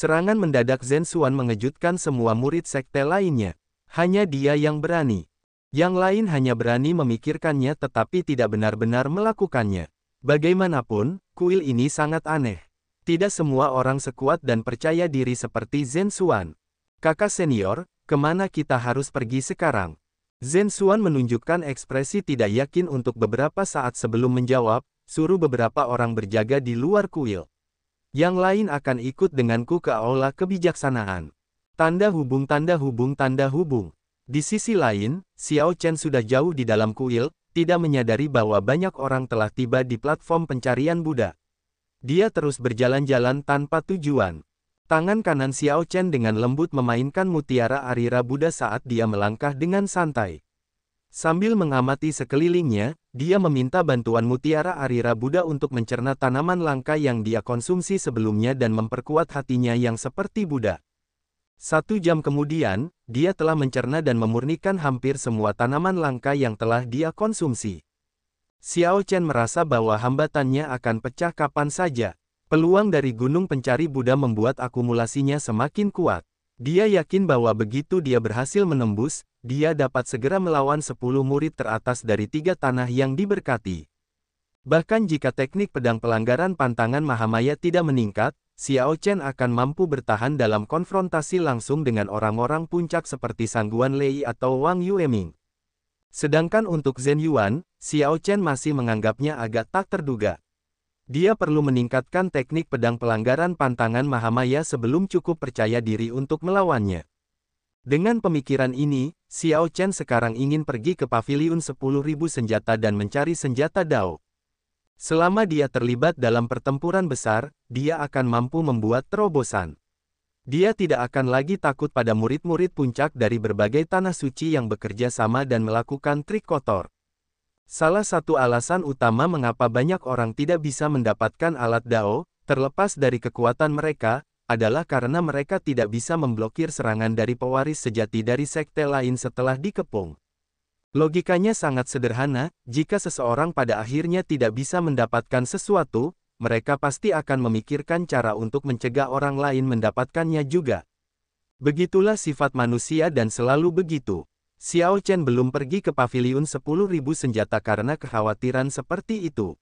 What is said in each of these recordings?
Serangan mendadak Zen Xuan mengejutkan semua murid sekte lainnya. Hanya dia yang berani. Yang lain hanya berani memikirkannya tetapi tidak benar-benar melakukannya. Bagaimanapun, kuil ini sangat aneh. Tidak semua orang sekuat dan percaya diri seperti Zen Xuan. Kakak senior, kemana kita harus pergi sekarang? Zen Xuan menunjukkan ekspresi tidak yakin untuk beberapa saat sebelum menjawab, suruh beberapa orang berjaga di luar kuil. Yang lain akan ikut denganku ke aula kebijaksanaan. Tanda hubung tanda hubung tanda hubung. Di sisi lain, Xiao Chen sudah jauh di dalam kuil, tidak menyadari bahwa banyak orang telah tiba di platform pencarian Buddha. Dia terus berjalan-jalan tanpa tujuan. Tangan kanan Xiao Chen dengan lembut memainkan mutiara Arira Buddha saat dia melangkah dengan santai. Sambil mengamati sekelilingnya, dia meminta bantuan mutiara Arira Buddha untuk mencerna tanaman langka yang dia konsumsi sebelumnya dan memperkuat hatinya yang seperti Buddha. Satu jam kemudian, dia telah mencerna dan memurnikan hampir semua tanaman langka yang telah dia konsumsi. Xiao Chen merasa bahwa hambatannya akan pecah kapan saja. Peluang dari Gunung Pencari Buddha membuat akumulasinya semakin kuat. Dia yakin bahwa begitu dia berhasil menembus, dia dapat segera melawan 10 murid teratas dari tiga tanah yang diberkati. Bahkan jika teknik pedang pelanggaran pantangan Mahamaya tidak meningkat, Xiao Chen akan mampu bertahan dalam konfrontasi langsung dengan orang-orang puncak seperti Sangguan Lei atau Wang Yueming. Sedangkan untuk Zhen Yuan, Xiao Chen masih menganggapnya agak tak terduga. Dia perlu meningkatkan teknik pedang pelanggaran pantangan Mahamaya sebelum cukup percaya diri untuk melawannya. Dengan pemikiran ini, Xiao Chen sekarang ingin pergi ke paviliun 10.000 senjata dan mencari senjata Dao. Selama dia terlibat dalam pertempuran besar, dia akan mampu membuat terobosan. Dia tidak akan lagi takut pada murid-murid puncak dari berbagai tanah suci yang bekerja sama dan melakukan trik kotor. Salah satu alasan utama mengapa banyak orang tidak bisa mendapatkan alat DAO, terlepas dari kekuatan mereka, adalah karena mereka tidak bisa memblokir serangan dari pewaris sejati dari sekte lain setelah dikepung. Logikanya sangat sederhana, jika seseorang pada akhirnya tidak bisa mendapatkan sesuatu, mereka pasti akan memikirkan cara untuk mencegah orang lain mendapatkannya juga. Begitulah sifat manusia dan selalu begitu. Xiao Chen belum pergi ke pavilion 10.000 senjata karena kekhawatiran seperti itu.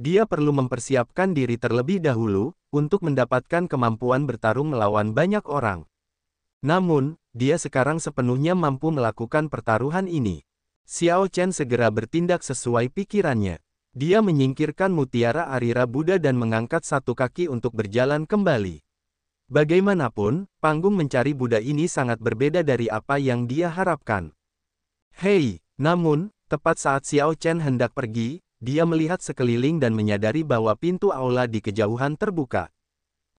Dia perlu mempersiapkan diri terlebih dahulu, untuk mendapatkan kemampuan bertarung melawan banyak orang. Namun, dia sekarang sepenuhnya mampu melakukan pertaruhan ini. Xiao Chen segera bertindak sesuai pikirannya. Dia menyingkirkan mutiara Arira Buddha dan mengangkat satu kaki untuk berjalan kembali. Bagaimanapun, panggung mencari Buddha ini sangat berbeda dari apa yang dia harapkan. Hei, namun, tepat saat Xiao Chen hendak pergi, dia melihat sekeliling dan menyadari bahwa pintu aula di kejauhan terbuka.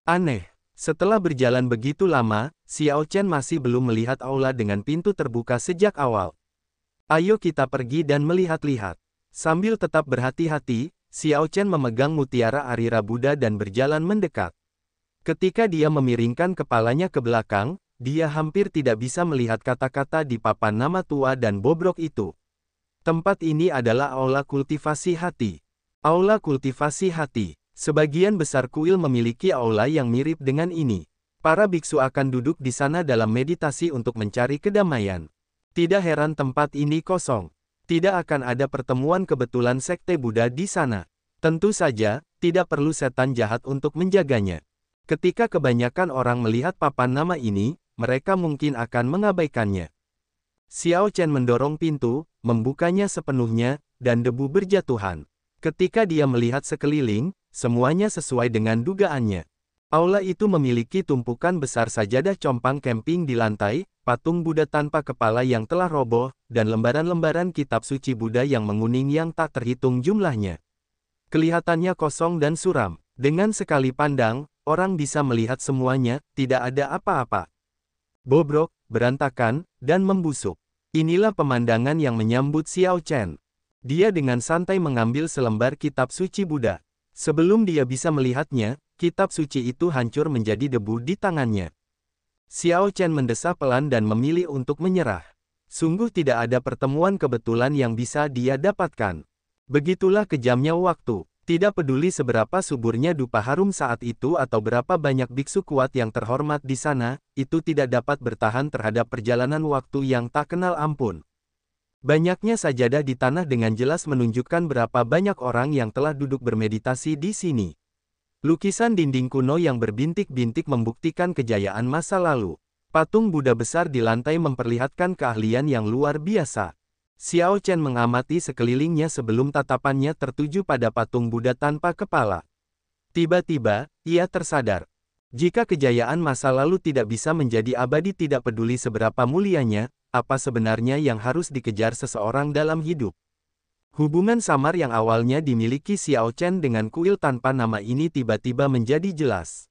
Aneh, setelah berjalan begitu lama, Xiao Chen masih belum melihat aula dengan pintu terbuka sejak awal. Ayo kita pergi dan melihat-lihat. Sambil tetap berhati-hati, Xiao Chen memegang mutiara Arira Buddha dan berjalan mendekat. Ketika dia memiringkan kepalanya ke belakang, dia hampir tidak bisa melihat kata-kata di papan nama tua dan bobrok itu. Tempat ini adalah aula kultivasi hati. Aula kultivasi hati. Sebagian besar kuil memiliki aula yang mirip dengan ini. Para biksu akan duduk di sana dalam meditasi untuk mencari kedamaian. Tidak heran tempat ini kosong. Tidak akan ada pertemuan kebetulan sekte Buddha di sana. Tentu saja, tidak perlu setan jahat untuk menjaganya. Ketika kebanyakan orang melihat papan nama ini, mereka mungkin akan mengabaikannya. Xiao Chen mendorong pintu, membukanya sepenuhnya, dan debu berjatuhan. Ketika dia melihat sekeliling, semuanya sesuai dengan dugaannya. Aula itu memiliki tumpukan besar sajadah compang camping di lantai, patung Buddha tanpa kepala yang telah roboh, dan lembaran-lembaran kitab suci Buddha yang menguning yang tak terhitung jumlahnya. Kelihatannya kosong dan suram. Dengan sekali pandang, Orang bisa melihat semuanya, tidak ada apa-apa. Bobrok, berantakan, dan membusuk. Inilah pemandangan yang menyambut Xiao Chen. Dia dengan santai mengambil selembar kitab suci Buddha. Sebelum dia bisa melihatnya, kitab suci itu hancur menjadi debu di tangannya. Xiao Chen mendesah pelan dan memilih untuk menyerah. Sungguh tidak ada pertemuan kebetulan yang bisa dia dapatkan. Begitulah kejamnya waktu. Tidak peduli seberapa suburnya dupa harum saat itu atau berapa banyak biksu kuat yang terhormat di sana, itu tidak dapat bertahan terhadap perjalanan waktu yang tak kenal ampun. Banyaknya sajadah di tanah dengan jelas menunjukkan berapa banyak orang yang telah duduk bermeditasi di sini. Lukisan dinding kuno yang berbintik-bintik membuktikan kejayaan masa lalu. Patung Buddha besar di lantai memperlihatkan keahlian yang luar biasa. Xiao Chen mengamati sekelilingnya sebelum tatapannya tertuju pada patung Buddha tanpa kepala. Tiba-tiba, ia tersadar. Jika kejayaan masa lalu tidak bisa menjadi abadi tidak peduli seberapa mulianya, apa sebenarnya yang harus dikejar seseorang dalam hidup. Hubungan samar yang awalnya dimiliki Xiao Chen dengan kuil tanpa nama ini tiba-tiba menjadi jelas.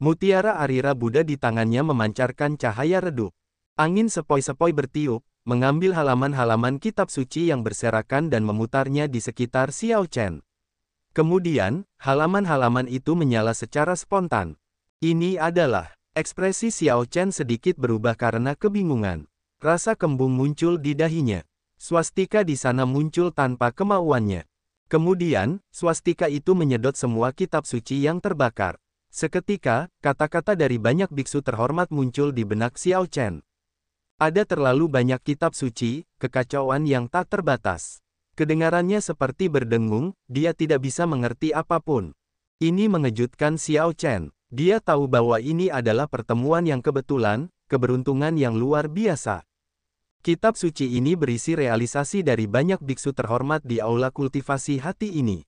Mutiara Arira Buddha di tangannya memancarkan cahaya redup. Angin sepoi-sepoi bertiup, mengambil halaman-halaman kitab suci yang berserakan dan memutarnya di sekitar Xiao Chen. Kemudian, halaman-halaman itu menyala secara spontan. Ini adalah ekspresi Xiao Chen sedikit berubah karena kebingungan. Rasa kembung muncul di dahinya. Swastika di sana muncul tanpa kemauannya. Kemudian, swastika itu menyedot semua kitab suci yang terbakar. Seketika, kata-kata dari banyak biksu terhormat muncul di benak Xiao Chen. Ada terlalu banyak kitab suci, kekacauan yang tak terbatas. Kedengarannya seperti berdengung, dia tidak bisa mengerti apapun. Ini mengejutkan Xiao Chen. Dia tahu bahwa ini adalah pertemuan yang kebetulan, keberuntungan yang luar biasa. Kitab suci ini berisi realisasi dari banyak biksu terhormat di aula kultivasi hati ini.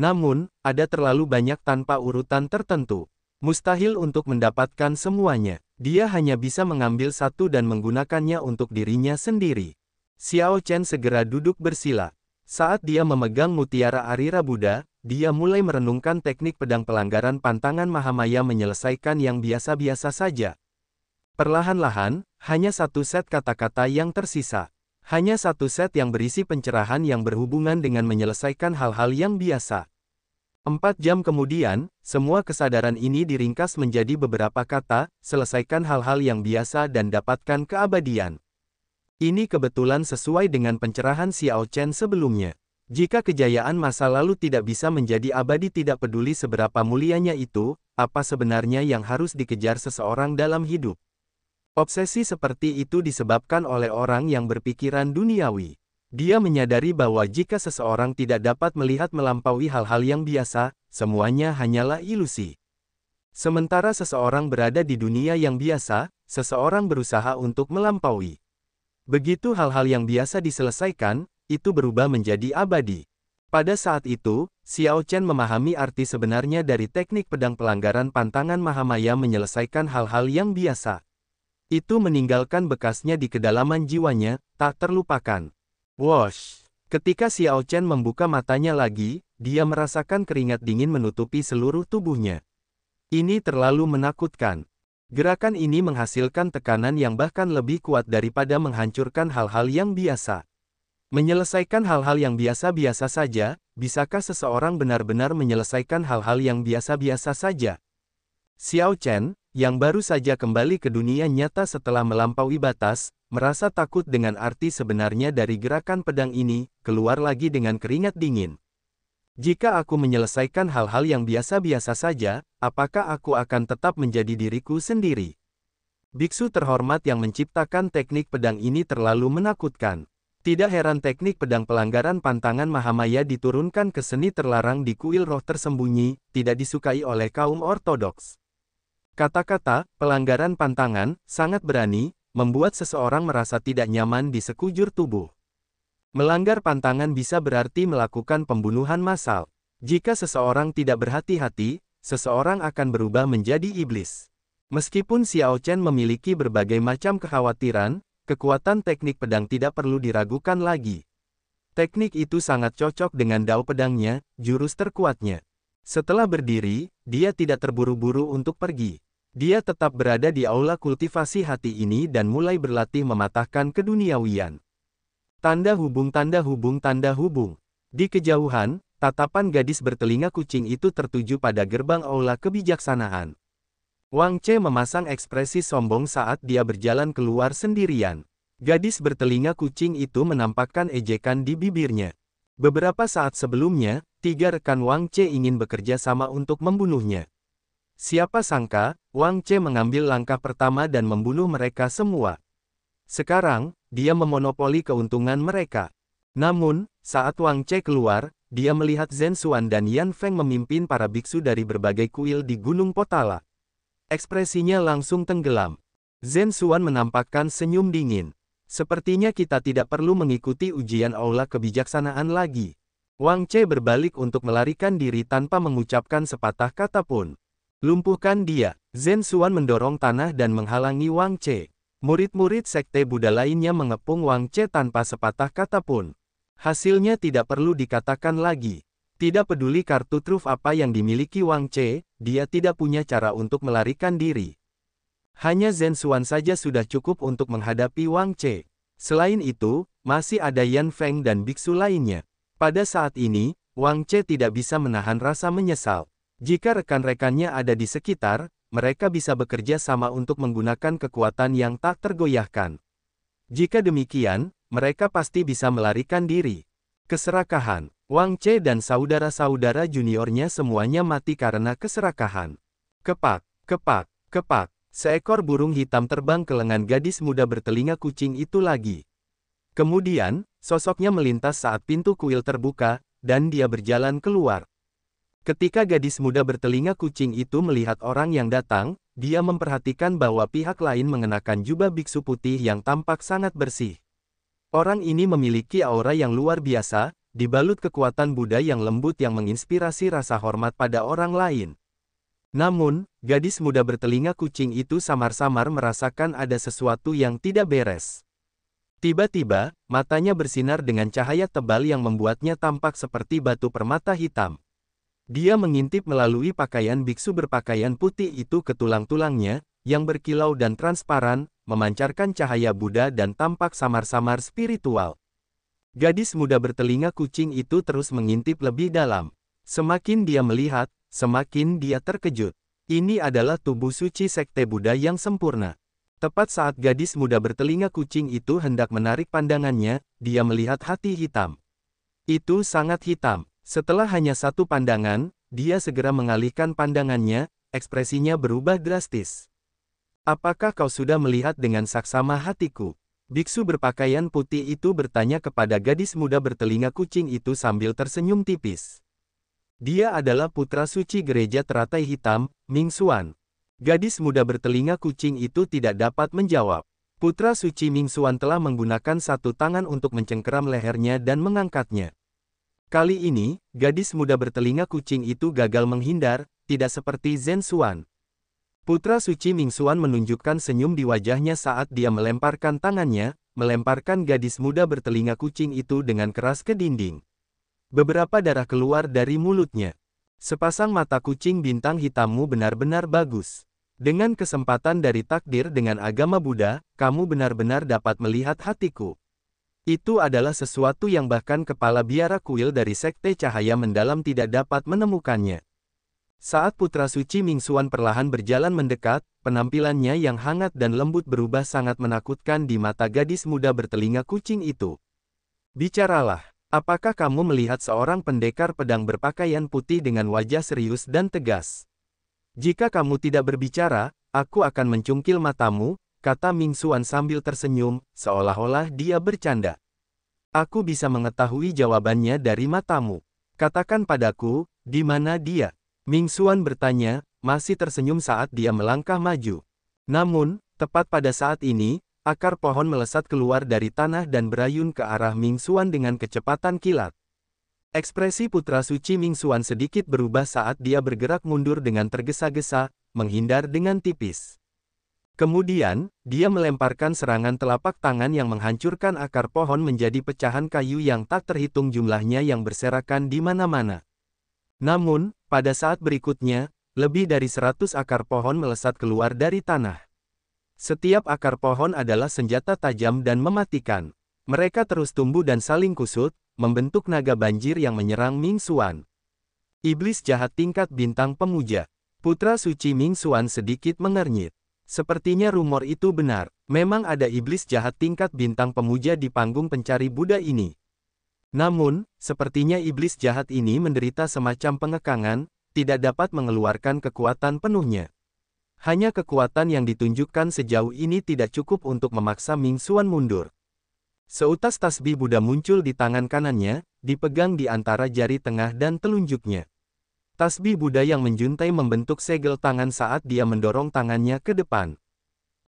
Namun, ada terlalu banyak tanpa urutan tertentu. Mustahil untuk mendapatkan semuanya. Dia hanya bisa mengambil satu dan menggunakannya untuk dirinya sendiri. Xiao Chen segera duduk bersila. Saat dia memegang mutiara Arira Buddha, dia mulai merenungkan teknik pedang pelanggaran pantangan Mahamaya menyelesaikan yang biasa-biasa saja. Perlahan-lahan, hanya satu set kata-kata yang tersisa. Hanya satu set yang berisi pencerahan yang berhubungan dengan menyelesaikan hal-hal yang biasa. Empat jam kemudian, semua kesadaran ini diringkas menjadi beberapa kata, selesaikan hal-hal yang biasa dan dapatkan keabadian. Ini kebetulan sesuai dengan pencerahan Xiao Chen sebelumnya. Jika kejayaan masa lalu tidak bisa menjadi abadi tidak peduli seberapa mulianya itu, apa sebenarnya yang harus dikejar seseorang dalam hidup. Obsesi seperti itu disebabkan oleh orang yang berpikiran duniawi. Dia menyadari bahwa jika seseorang tidak dapat melihat melampaui hal-hal yang biasa, semuanya hanyalah ilusi. Sementara seseorang berada di dunia yang biasa, seseorang berusaha untuk melampaui. Begitu hal-hal yang biasa diselesaikan, itu berubah menjadi abadi. Pada saat itu, Xiao Chen memahami arti sebenarnya dari teknik pedang pelanggaran pantangan Mahamaya menyelesaikan hal-hal yang biasa. Itu meninggalkan bekasnya di kedalaman jiwanya, tak terlupakan. Wash. Ketika Xiao Chen membuka matanya lagi, dia merasakan keringat dingin menutupi seluruh tubuhnya. Ini terlalu menakutkan. Gerakan ini menghasilkan tekanan yang bahkan lebih kuat daripada menghancurkan hal-hal yang biasa. Menyelesaikan hal-hal yang biasa-biasa saja, bisakah seseorang benar-benar menyelesaikan hal-hal yang biasa-biasa saja? Xiao Chen, yang baru saja kembali ke dunia nyata setelah melampaui batas, merasa takut dengan arti sebenarnya dari gerakan pedang ini, keluar lagi dengan keringat dingin. Jika aku menyelesaikan hal-hal yang biasa-biasa saja, apakah aku akan tetap menjadi diriku sendiri? Biksu terhormat yang menciptakan teknik pedang ini terlalu menakutkan. Tidak heran teknik pedang pelanggaran pantangan Mahamaya diturunkan ke seni terlarang di kuil roh tersembunyi, tidak disukai oleh kaum ortodoks. Kata-kata, pelanggaran pantangan, sangat berani, membuat seseorang merasa tidak nyaman di sekujur tubuh. Melanggar pantangan bisa berarti melakukan pembunuhan massal. Jika seseorang tidak berhati-hati, seseorang akan berubah menjadi iblis. Meskipun Xiao Chen memiliki berbagai macam kekhawatiran, kekuatan teknik pedang tidak perlu diragukan lagi. Teknik itu sangat cocok dengan dao pedangnya, jurus terkuatnya. Setelah berdiri, dia tidak terburu-buru untuk pergi. Dia tetap berada di aula kultivasi hati ini dan mulai berlatih mematahkan keduniawian. Tanda hubung tanda hubung tanda hubung. Di kejauhan, tatapan gadis bertelinga kucing itu tertuju pada gerbang aula kebijaksanaan. Wang Che memasang ekspresi sombong saat dia berjalan keluar sendirian. Gadis bertelinga kucing itu menampakkan ejekan di bibirnya. Beberapa saat sebelumnya, tiga rekan Wang Che ingin bekerja sama untuk membunuhnya. Siapa sangka, Wang Che mengambil langkah pertama dan membunuh mereka semua. Sekarang, dia memonopoli keuntungan mereka. Namun, saat Wang Che keluar, dia melihat Zhen Xuan dan Yan Feng memimpin para biksu dari berbagai kuil di Gunung Potala. Ekspresinya langsung tenggelam. Zhen Xuan menampakkan senyum dingin. Sepertinya kita tidak perlu mengikuti ujian aula kebijaksanaan lagi. Wang Che berbalik untuk melarikan diri tanpa mengucapkan sepatah kata pun. Lumpuhkan dia. Zen Xuan mendorong tanah dan menghalangi Wang Che. Murid-murid sekte Buddha lainnya mengepung Wang Che tanpa sepatah kata pun. Hasilnya tidak perlu dikatakan lagi. Tidak peduli kartu truf apa yang dimiliki Wang Che, dia tidak punya cara untuk melarikan diri. Hanya Zen Xuan saja sudah cukup untuk menghadapi Wang Che. Selain itu, masih ada Yan Feng dan biksu lainnya. Pada saat ini, Wang Che tidak bisa menahan rasa menyesal. Jika rekan-rekannya ada di sekitar, mereka bisa bekerja sama untuk menggunakan kekuatan yang tak tergoyahkan. Jika demikian, mereka pasti bisa melarikan diri. Keserakahan, Wang Che dan saudara-saudara juniornya semuanya mati karena keserakahan. Kepak, kepak, kepak, seekor burung hitam terbang ke lengan gadis muda bertelinga kucing itu lagi. Kemudian, sosoknya melintas saat pintu kuil terbuka, dan dia berjalan keluar. Ketika gadis muda bertelinga kucing itu melihat orang yang datang, dia memperhatikan bahwa pihak lain mengenakan jubah biksu putih yang tampak sangat bersih. Orang ini memiliki aura yang luar biasa, dibalut kekuatan Buddha yang lembut yang menginspirasi rasa hormat pada orang lain. Namun, gadis muda bertelinga kucing itu samar-samar merasakan ada sesuatu yang tidak beres. Tiba-tiba, matanya bersinar dengan cahaya tebal yang membuatnya tampak seperti batu permata hitam. Dia mengintip melalui pakaian biksu berpakaian putih itu ke tulang-tulangnya, yang berkilau dan transparan, memancarkan cahaya Buddha dan tampak samar-samar spiritual. Gadis muda bertelinga kucing itu terus mengintip lebih dalam. Semakin dia melihat, semakin dia terkejut. Ini adalah tubuh suci sekte Buddha yang sempurna. Tepat saat gadis muda bertelinga kucing itu hendak menarik pandangannya, dia melihat hati hitam. Itu sangat hitam. Setelah hanya satu pandangan, dia segera mengalihkan pandangannya, ekspresinya berubah drastis. Apakah kau sudah melihat dengan saksama hatiku? Biksu berpakaian putih itu bertanya kepada gadis muda bertelinga kucing itu sambil tersenyum tipis. Dia adalah putra suci gereja teratai hitam, Ming Xuan. Gadis muda bertelinga kucing itu tidak dapat menjawab. Putra suci Ming Xuan telah menggunakan satu tangan untuk mencengkeram lehernya dan mengangkatnya. Kali ini, gadis muda bertelinga kucing itu gagal menghindar, tidak seperti Zen Xuan. Putra suci Ming Xuan menunjukkan senyum di wajahnya saat dia melemparkan tangannya, melemparkan gadis muda bertelinga kucing itu dengan keras ke dinding. Beberapa darah keluar dari mulutnya. Sepasang mata kucing bintang hitammu benar-benar bagus. Dengan kesempatan dari takdir dengan agama Buddha, kamu benar-benar dapat melihat hatiku. Itu adalah sesuatu yang bahkan kepala biara kuil dari Sekte Cahaya Mendalam tidak dapat menemukannya. Saat Putra Suci Mingxuan perlahan berjalan mendekat, penampilannya yang hangat dan lembut berubah sangat menakutkan di mata gadis muda bertelinga kucing itu. Bicaralah, apakah kamu melihat seorang pendekar pedang berpakaian putih dengan wajah serius dan tegas? Jika kamu tidak berbicara, aku akan mencungkil matamu, kata Ming Xuan sambil tersenyum, seolah-olah dia bercanda. Aku bisa mengetahui jawabannya dari matamu. Katakan padaku, di mana dia? Ming Xuan bertanya, masih tersenyum saat dia melangkah maju. Namun, tepat pada saat ini, akar pohon melesat keluar dari tanah dan berayun ke arah Ming Xuan dengan kecepatan kilat. Ekspresi putra suci Ming Xuan sedikit berubah saat dia bergerak mundur dengan tergesa-gesa, menghindar dengan tipis. Kemudian, dia melemparkan serangan telapak tangan yang menghancurkan akar pohon menjadi pecahan kayu yang tak terhitung jumlahnya yang berserakan di mana-mana. Namun, pada saat berikutnya, lebih dari seratus akar pohon melesat keluar dari tanah. Setiap akar pohon adalah senjata tajam dan mematikan. Mereka terus tumbuh dan saling kusut, membentuk naga banjir yang menyerang Ming Xuan. Iblis jahat tingkat bintang pemuja. Putra suci Ming Xuan sedikit mengernyit. Sepertinya rumor itu benar, memang ada iblis jahat tingkat bintang pemuja di panggung pencari Buddha ini. Namun, sepertinya iblis jahat ini menderita semacam pengekangan, tidak dapat mengeluarkan kekuatan penuhnya. Hanya kekuatan yang ditunjukkan sejauh ini tidak cukup untuk memaksa Ming Xuan mundur. Seutas tasbih Buddha muncul di tangan kanannya, dipegang di antara jari tengah dan telunjuknya. Tasbih Buddha yang menjuntai membentuk segel tangan saat dia mendorong tangannya ke depan.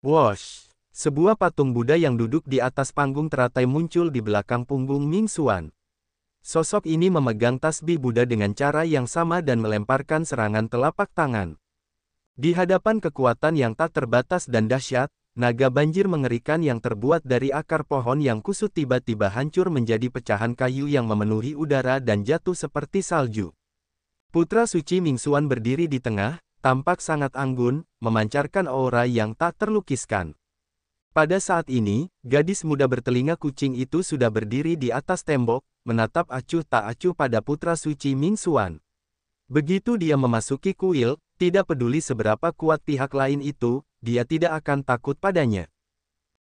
Wash! Sebuah patung Buddha yang duduk di atas panggung teratai muncul di belakang punggung Ming Xuan. Sosok ini memegang tasbih Buddha dengan cara yang sama dan melemparkan serangan telapak tangan. Di hadapan kekuatan yang tak terbatas dan dahsyat, naga banjir mengerikan yang terbuat dari akar pohon yang kusut tiba-tiba hancur menjadi pecahan kayu yang memenuhi udara dan jatuh seperti salju. Putra suci Mingsuan berdiri di tengah, tampak sangat anggun, memancarkan aura yang tak terlukiskan. Pada saat ini, gadis muda bertelinga kucing itu sudah berdiri di atas tembok, menatap acuh tak acuh pada putra suci Mingsuan. Begitu dia memasuki kuil, tidak peduli seberapa kuat pihak lain itu, dia tidak akan takut padanya.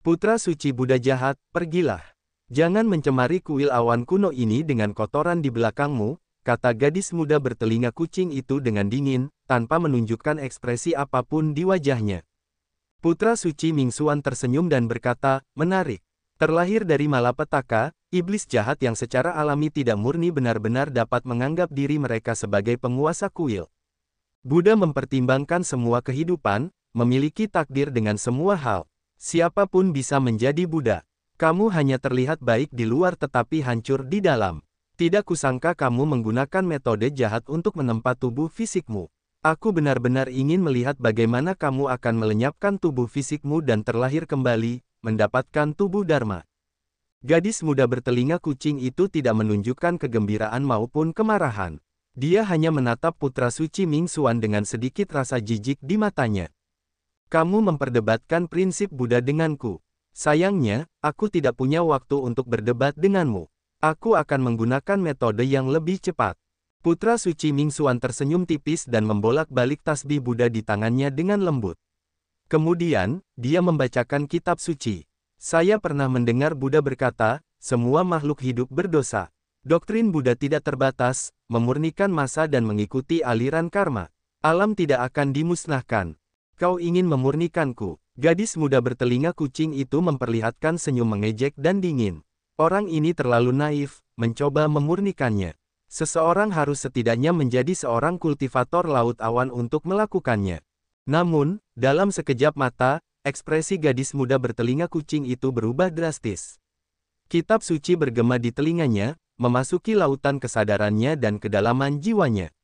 Putra suci Buddha jahat, pergilah. Jangan mencemari kuil awan kuno ini dengan kotoran di belakangmu, kata gadis muda bertelinga kucing itu dengan dingin, tanpa menunjukkan ekspresi apapun di wajahnya. Putra suci Ming Xuan tersenyum dan berkata, menarik. Terlahir dari malapetaka, iblis jahat yang secara alami tidak murni benar-benar dapat menganggap diri mereka sebagai penguasa kuil. Buddha mempertimbangkan semua kehidupan, memiliki takdir dengan semua hal. Siapapun bisa menjadi Buddha. Kamu hanya terlihat baik di luar tetapi hancur di dalam. Tidak kusangka kamu menggunakan metode jahat untuk menempa tubuh fisikmu. Aku benar-benar ingin melihat bagaimana kamu akan melenyapkan tubuh fisikmu dan terlahir kembali, mendapatkan tubuh Dharma. Gadis muda bertelinga kucing itu tidak menunjukkan kegembiraan maupun kemarahan. Dia hanya menatap putra suci Ming Xuan dengan sedikit rasa jijik di matanya. Kamu memperdebatkan prinsip Buddha denganku. Sayangnya, aku tidak punya waktu untuk berdebat denganmu. Aku akan menggunakan metode yang lebih cepat. Putra suci Ming Xuan tersenyum tipis dan membolak-balik tasbih Buddha di tangannya dengan lembut. Kemudian, dia membacakan kitab suci. Saya pernah mendengar Buddha berkata, semua makhluk hidup berdosa. Doktrin Buddha tidak terbatas, memurnikan masa dan mengikuti aliran karma. Alam tidak akan dimusnahkan. Kau ingin memurnikanku. Gadis muda bertelinga kucing itu memperlihatkan senyum mengejek dan dingin. Orang ini terlalu naif, mencoba memurnikannya. Seseorang harus setidaknya menjadi seorang kultivator laut awan untuk melakukannya. Namun, dalam sekejap mata, ekspresi gadis muda bertelinga kucing itu berubah drastis. Kitab suci bergema di telinganya, memasuki lautan kesadarannya dan kedalaman jiwanya.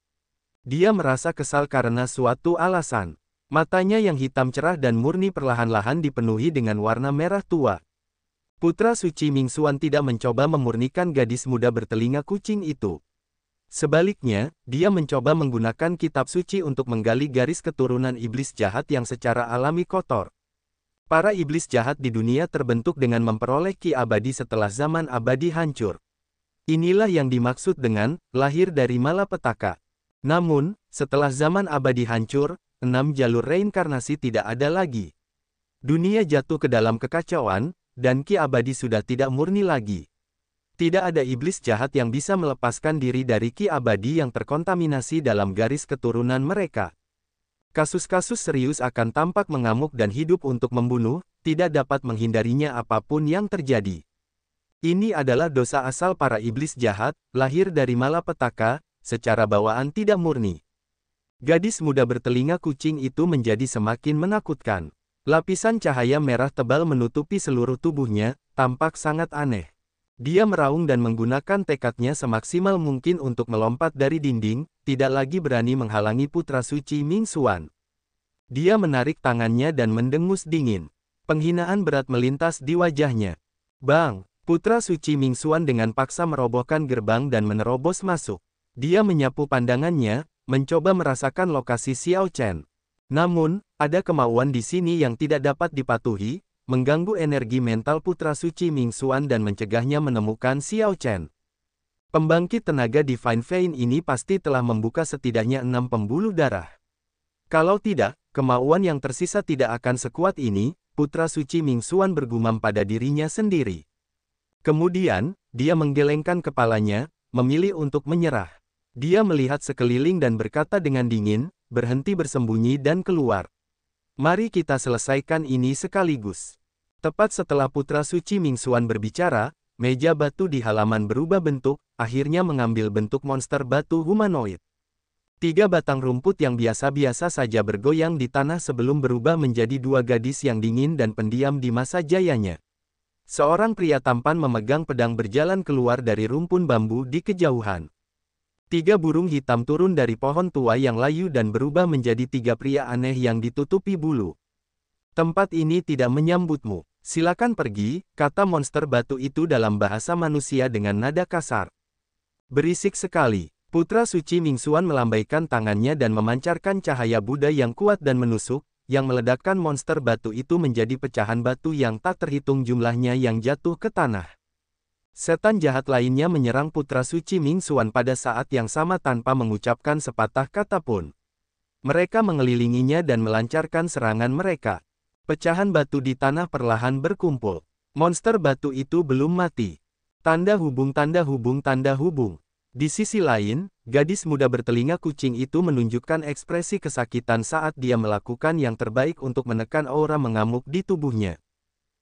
Dia merasa kesal karena suatu alasan. Matanya yang hitam cerah dan murni perlahan-lahan dipenuhi dengan warna merah tua. Putra Suci Mingsuan tidak mencoba memurnikan gadis muda bertelinga kucing itu. Sebaliknya, dia mencoba menggunakan kitab suci untuk menggali garis keturunan iblis jahat yang secara alami kotor. Para iblis jahat di dunia terbentuk dengan memperoleh ki abadi setelah zaman abadi hancur. Inilah yang dimaksud dengan lahir dari malapetaka. Namun, setelah zaman abadi hancur, enam jalur reinkarnasi tidak ada lagi. Dunia jatuh ke dalam kekacauan, dan Ki Abadi sudah tidak murni lagi. Tidak ada iblis jahat yang bisa melepaskan diri dari Ki Abadi yang terkontaminasi dalam garis keturunan mereka. Kasus-kasus serius akan tampak mengamuk dan hidup untuk membunuh, tidak dapat menghindarinya apapun yang terjadi. Ini adalah dosa asal para iblis jahat, lahir dari malapetaka, secara bawaan tidak murni. Gadis muda bertelinga kucing itu menjadi semakin menakutkan. Lapisan cahaya merah tebal menutupi seluruh tubuhnya, tampak sangat aneh. Dia meraung dan menggunakan tekadnya semaksimal mungkin untuk melompat dari dinding, tidak lagi berani menghalangi putra suci Ming Xuan. Dia menarik tangannya dan mendengus dingin. Penghinaan berat melintas di wajahnya. Bang, putra suci Ming Xuan dengan paksa merobohkan gerbang dan menerobos masuk. Dia menyapu pandangannya, mencoba merasakan lokasi Xiao Chen. Namun, ada kemauan di sini yang tidak dapat dipatuhi, mengganggu energi mental Putra Suci Ming Mingxuan dan mencegahnya menemukan Xiao Chen. Pembangkit tenaga Divine Vein ini pasti telah membuka setidaknya enam pembuluh darah. Kalau tidak, kemauan yang tersisa tidak akan sekuat ini, Putra Suci Ming Mingxuan bergumam pada dirinya sendiri. Kemudian, dia menggelengkan kepalanya, memilih untuk menyerah. Dia melihat sekeliling dan berkata dengan dingin, berhenti bersembunyi dan keluar. Mari kita selesaikan ini sekaligus. Tepat setelah Putra Suci Ming Xuan berbicara, meja batu di halaman berubah bentuk, akhirnya mengambil bentuk monster batu humanoid. Tiga batang rumput yang biasa-biasa saja bergoyang di tanah sebelum berubah menjadi dua gadis yang dingin dan pendiam di masa jayanya. Seorang pria tampan memegang pedang berjalan keluar dari rumpun bambu di kejauhan. Tiga burung hitam turun dari pohon tua yang layu dan berubah menjadi tiga pria aneh yang ditutupi bulu. Tempat ini tidak menyambutmu. Silakan pergi, kata monster batu itu dalam bahasa manusia dengan nada kasar. Berisik sekali. Putra Suci Mingsuan melambaikan tangannya dan memancarkan cahaya Buddha yang kuat dan menusuk, yang meledakkan monster batu itu menjadi pecahan batu yang tak terhitung jumlahnya yang jatuh ke tanah. Setan jahat lainnya menyerang putra suci Ming Xuan pada saat yang sama tanpa mengucapkan sepatah kata pun. Mereka mengelilinginya dan melancarkan serangan mereka. Pecahan batu di tanah perlahan berkumpul. Monster batu itu belum mati. Tanda hubung tanda hubung tanda hubung. Di sisi lain, gadis muda bertelinga kucing itu menunjukkan ekspresi kesakitan saat dia melakukan yang terbaik untuk menekan aura mengamuk di tubuhnya.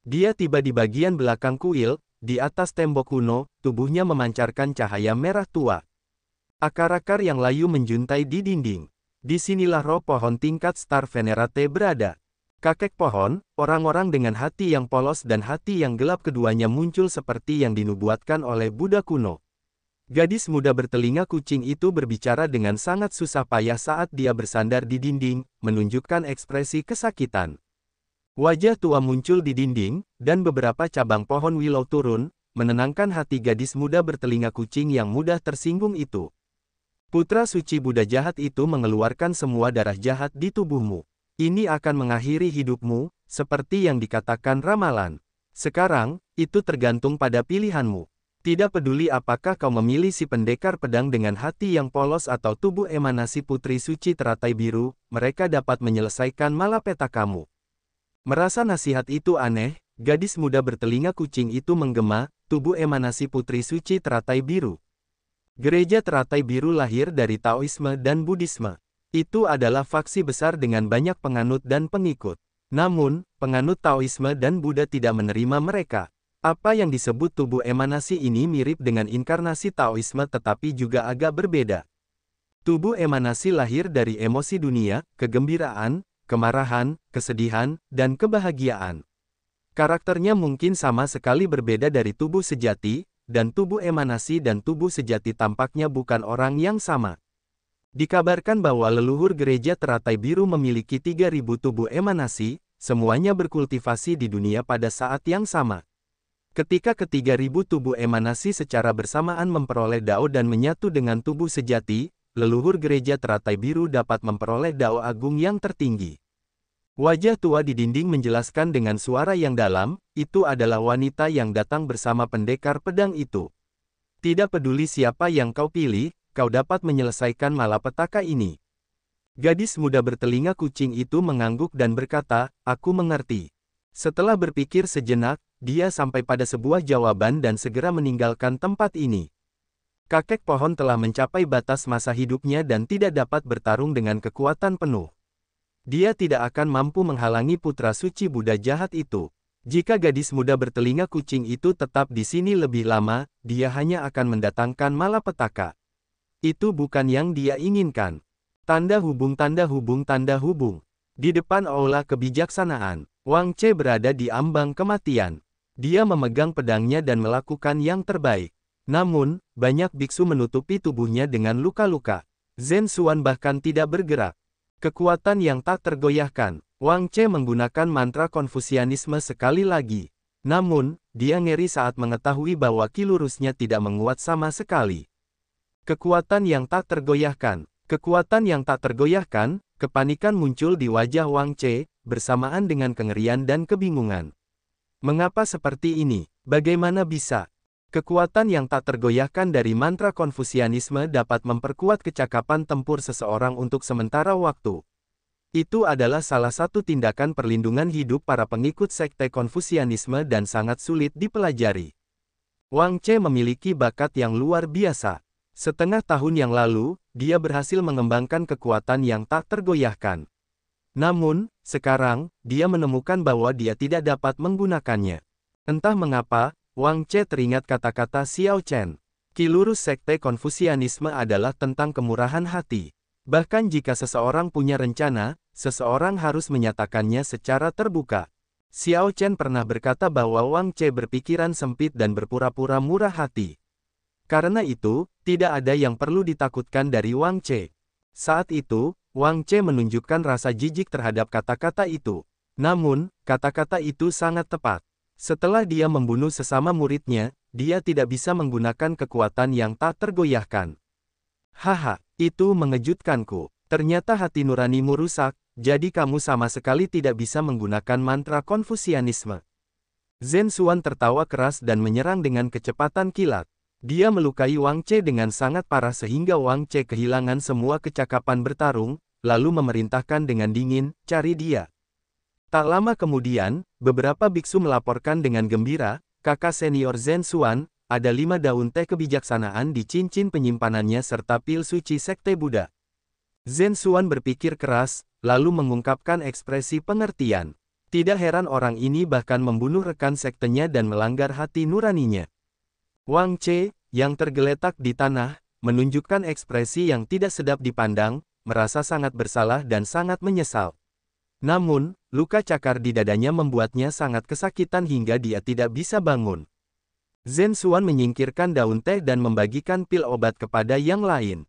Dia tiba di bagian belakang kuil, di atas tembok kuno, tubuhnya memancarkan cahaya merah tua. Akar-akar yang layu menjuntai di dinding. Disinilah roh pohon tingkat Star Venerate berada. Kakek pohon, orang-orang dengan hati yang polos dan hati yang gelap keduanya muncul seperti yang dinubuatkan oleh Buddha kuno. Gadis muda bertelinga kucing itu berbicara dengan sangat susah payah saat dia bersandar di dinding, menunjukkan ekspresi kesakitan. Wajah tua muncul di dinding, dan beberapa cabang pohon willow turun, menenangkan hati gadis muda bertelinga kucing yang mudah tersinggung itu. Putra suci Buddha jahat itu mengeluarkan semua darah jahat di tubuhmu. Ini akan mengakhiri hidupmu, seperti yang dikatakan ramalan. Sekarang, itu tergantung pada pilihanmu. Tidak peduli apakah kau memilih si pendekar pedang dengan hati yang polos atau tubuh emanasi putri suci teratai biru, mereka dapat menyelesaikan malapetakamu. Merasa nasihat itu aneh, gadis muda bertelinga kucing itu menggema, tubuh emanasi putri suci teratai biru. Gereja teratai biru lahir dari Taoisme dan Buddhisme. Itu adalah faksi besar dengan banyak penganut dan pengikut. Namun, penganut Taoisme dan Buddha tidak menerima mereka. Apa yang disebut tubuh emanasi ini mirip dengan inkarnasi Taoisme tetapi juga agak berbeda. Tubuh emanasi lahir dari emosi dunia, kegembiraan, kemarahan, kesedihan, dan kebahagiaan. Karakternya mungkin sama sekali berbeda dari tubuh sejati, dan tubuh emanasi dan tubuh sejati tampaknya bukan orang yang sama. Dikabarkan bahwa leluhur gereja teratai biru memiliki 3.000 tubuh emanasi, semuanya berkultivasi di dunia pada saat yang sama. Ketika ketiga ribu tubuh emanasi secara bersamaan memperoleh dao dan menyatu dengan tubuh sejati, leluhur gereja teratai biru dapat memperoleh Dao agung yang tertinggi. Wajah tua di dinding menjelaskan dengan suara yang dalam, itu adalah wanita yang datang bersama pendekar pedang itu. Tidak peduli siapa yang kau pilih, kau dapat menyelesaikan malapetaka ini. Gadis muda bertelinga kucing itu mengangguk dan berkata, aku mengerti. Setelah berpikir sejenak, dia sampai pada sebuah jawaban dan segera meninggalkan tempat ini kakek pohon telah mencapai batas masa hidupnya dan tidak dapat bertarung dengan kekuatan penuh. Dia tidak akan mampu menghalangi putra suci Buddha jahat itu. Jika gadis muda bertelinga kucing itu tetap di sini lebih lama, dia hanya akan mendatangkan malapetaka. Itu bukan yang dia inginkan. Tanda hubung tanda hubung tanda hubung. Di depan aula kebijaksanaan, Wang Che berada di ambang kematian. Dia memegang pedangnya dan melakukan yang terbaik. Namun, banyak biksu menutupi tubuhnya dengan luka-luka. Zen Xuan bahkan tidak bergerak. Kekuatan yang tak tergoyahkan, Wang Che menggunakan mantra konfusianisme sekali lagi. Namun, dia ngeri saat mengetahui bahwa kilurusnya tidak menguat sama sekali. Kekuatan yang tak tergoyahkan, kekuatan yang tak tergoyahkan, kepanikan muncul di wajah Wang Che, bersamaan dengan kengerian dan kebingungan. Mengapa seperti ini? Bagaimana bisa? Kekuatan yang tak tergoyahkan dari mantra Konfusianisme dapat memperkuat kecakapan tempur seseorang untuk sementara waktu. Itu adalah salah satu tindakan perlindungan hidup para pengikut sekte Konfusianisme dan sangat sulit dipelajari. Wang Che memiliki bakat yang luar biasa. Setengah tahun yang lalu, dia berhasil mengembangkan kekuatan yang tak tergoyahkan. Namun, sekarang, dia menemukan bahwa dia tidak dapat menggunakannya. Entah mengapa, Wang Che teringat kata-kata Xiao Chen. Kilurus Sekte Konfusianisme adalah tentang kemurahan hati. Bahkan jika seseorang punya rencana, seseorang harus menyatakannya secara terbuka. Xiao Chen pernah berkata bahwa Wang Che berpikiran sempit dan berpura-pura murah hati. Karena itu, tidak ada yang perlu ditakutkan dari Wang Che. Saat itu, Wang Che menunjukkan rasa jijik terhadap kata-kata itu. Namun, kata-kata itu sangat tepat. Setelah dia membunuh sesama muridnya, dia tidak bisa menggunakan kekuatan yang tak tergoyahkan. Haha, itu mengejutkanku. Ternyata hati nuranimu rusak, jadi kamu sama sekali tidak bisa menggunakan mantra konfusianisme. Zen Xuan tertawa keras dan menyerang dengan kecepatan kilat. Dia melukai Wang Che dengan sangat parah sehingga Wang Che kehilangan semua kecakapan bertarung, lalu memerintahkan dengan dingin, cari dia. Tak lama kemudian, beberapa biksu melaporkan dengan gembira, kakak senior Zen Suan ada lima daun teh kebijaksanaan di cincin penyimpanannya serta pil suci sekte Buddha. Zen Suan berpikir keras, lalu mengungkapkan ekspresi pengertian. Tidak heran orang ini bahkan membunuh rekan sektenya dan melanggar hati nuraninya. Wang Che, yang tergeletak di tanah, menunjukkan ekspresi yang tidak sedap dipandang, merasa sangat bersalah dan sangat menyesal. Namun, Luka cakar di dadanya membuatnya sangat kesakitan hingga dia tidak bisa bangun. Zen Xuan menyingkirkan daun teh dan membagikan pil obat kepada yang lain.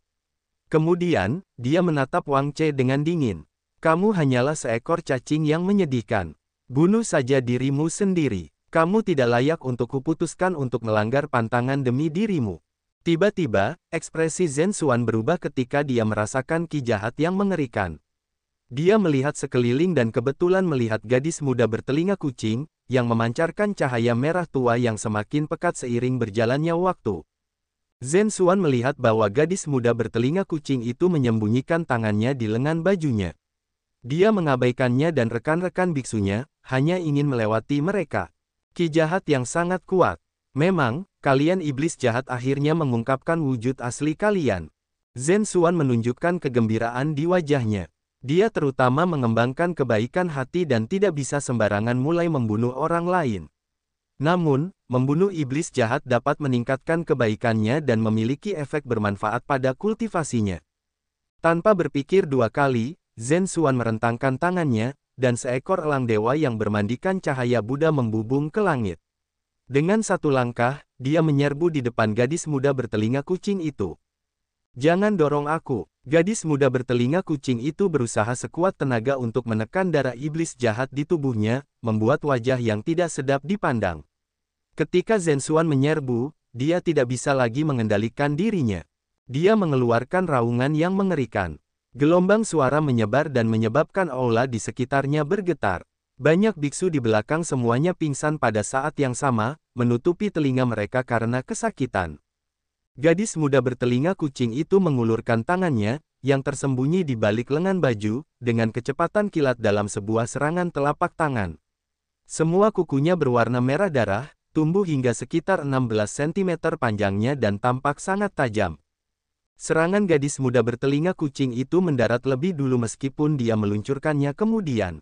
Kemudian, dia menatap Wang Che dengan dingin. Kamu hanyalah seekor cacing yang menyedihkan. Bunuh saja dirimu sendiri. Kamu tidak layak untuk kuputuskan untuk melanggar pantangan demi dirimu. Tiba-tiba, ekspresi Zen Xuan berubah ketika dia merasakan ki jahat yang mengerikan. Dia melihat sekeliling dan kebetulan melihat gadis muda bertelinga kucing, yang memancarkan cahaya merah tua yang semakin pekat seiring berjalannya waktu. Zen Xuan melihat bahwa gadis muda bertelinga kucing itu menyembunyikan tangannya di lengan bajunya. Dia mengabaikannya dan rekan-rekan biksunya, hanya ingin melewati mereka. Ki jahat yang sangat kuat. Memang, kalian iblis jahat akhirnya mengungkapkan wujud asli kalian. Zen Xuan menunjukkan kegembiraan di wajahnya. Dia terutama mengembangkan kebaikan hati dan tidak bisa sembarangan mulai membunuh orang lain. Namun, membunuh iblis jahat dapat meningkatkan kebaikannya dan memiliki efek bermanfaat pada kultivasinya. Tanpa berpikir dua kali, Zen Xuan merentangkan tangannya, dan seekor elang dewa yang bermandikan cahaya Buddha membubung ke langit. Dengan satu langkah, dia menyerbu di depan gadis muda bertelinga kucing itu. Jangan dorong aku, Gadis muda bertelinga kucing itu berusaha sekuat tenaga untuk menekan darah iblis jahat di tubuhnya, membuat wajah yang tidak sedap dipandang. Ketika Zensuan menyerbu, dia tidak bisa lagi mengendalikan dirinya. Dia mengeluarkan raungan yang mengerikan. Gelombang suara menyebar dan menyebabkan aula di sekitarnya bergetar. Banyak biksu di belakang semuanya pingsan pada saat yang sama, menutupi telinga mereka karena kesakitan. Gadis muda bertelinga kucing itu mengulurkan tangannya, yang tersembunyi di balik lengan baju, dengan kecepatan kilat dalam sebuah serangan telapak tangan. Semua kukunya berwarna merah darah, tumbuh hingga sekitar 16 cm panjangnya dan tampak sangat tajam. Serangan gadis muda bertelinga kucing itu mendarat lebih dulu meskipun dia meluncurkannya kemudian.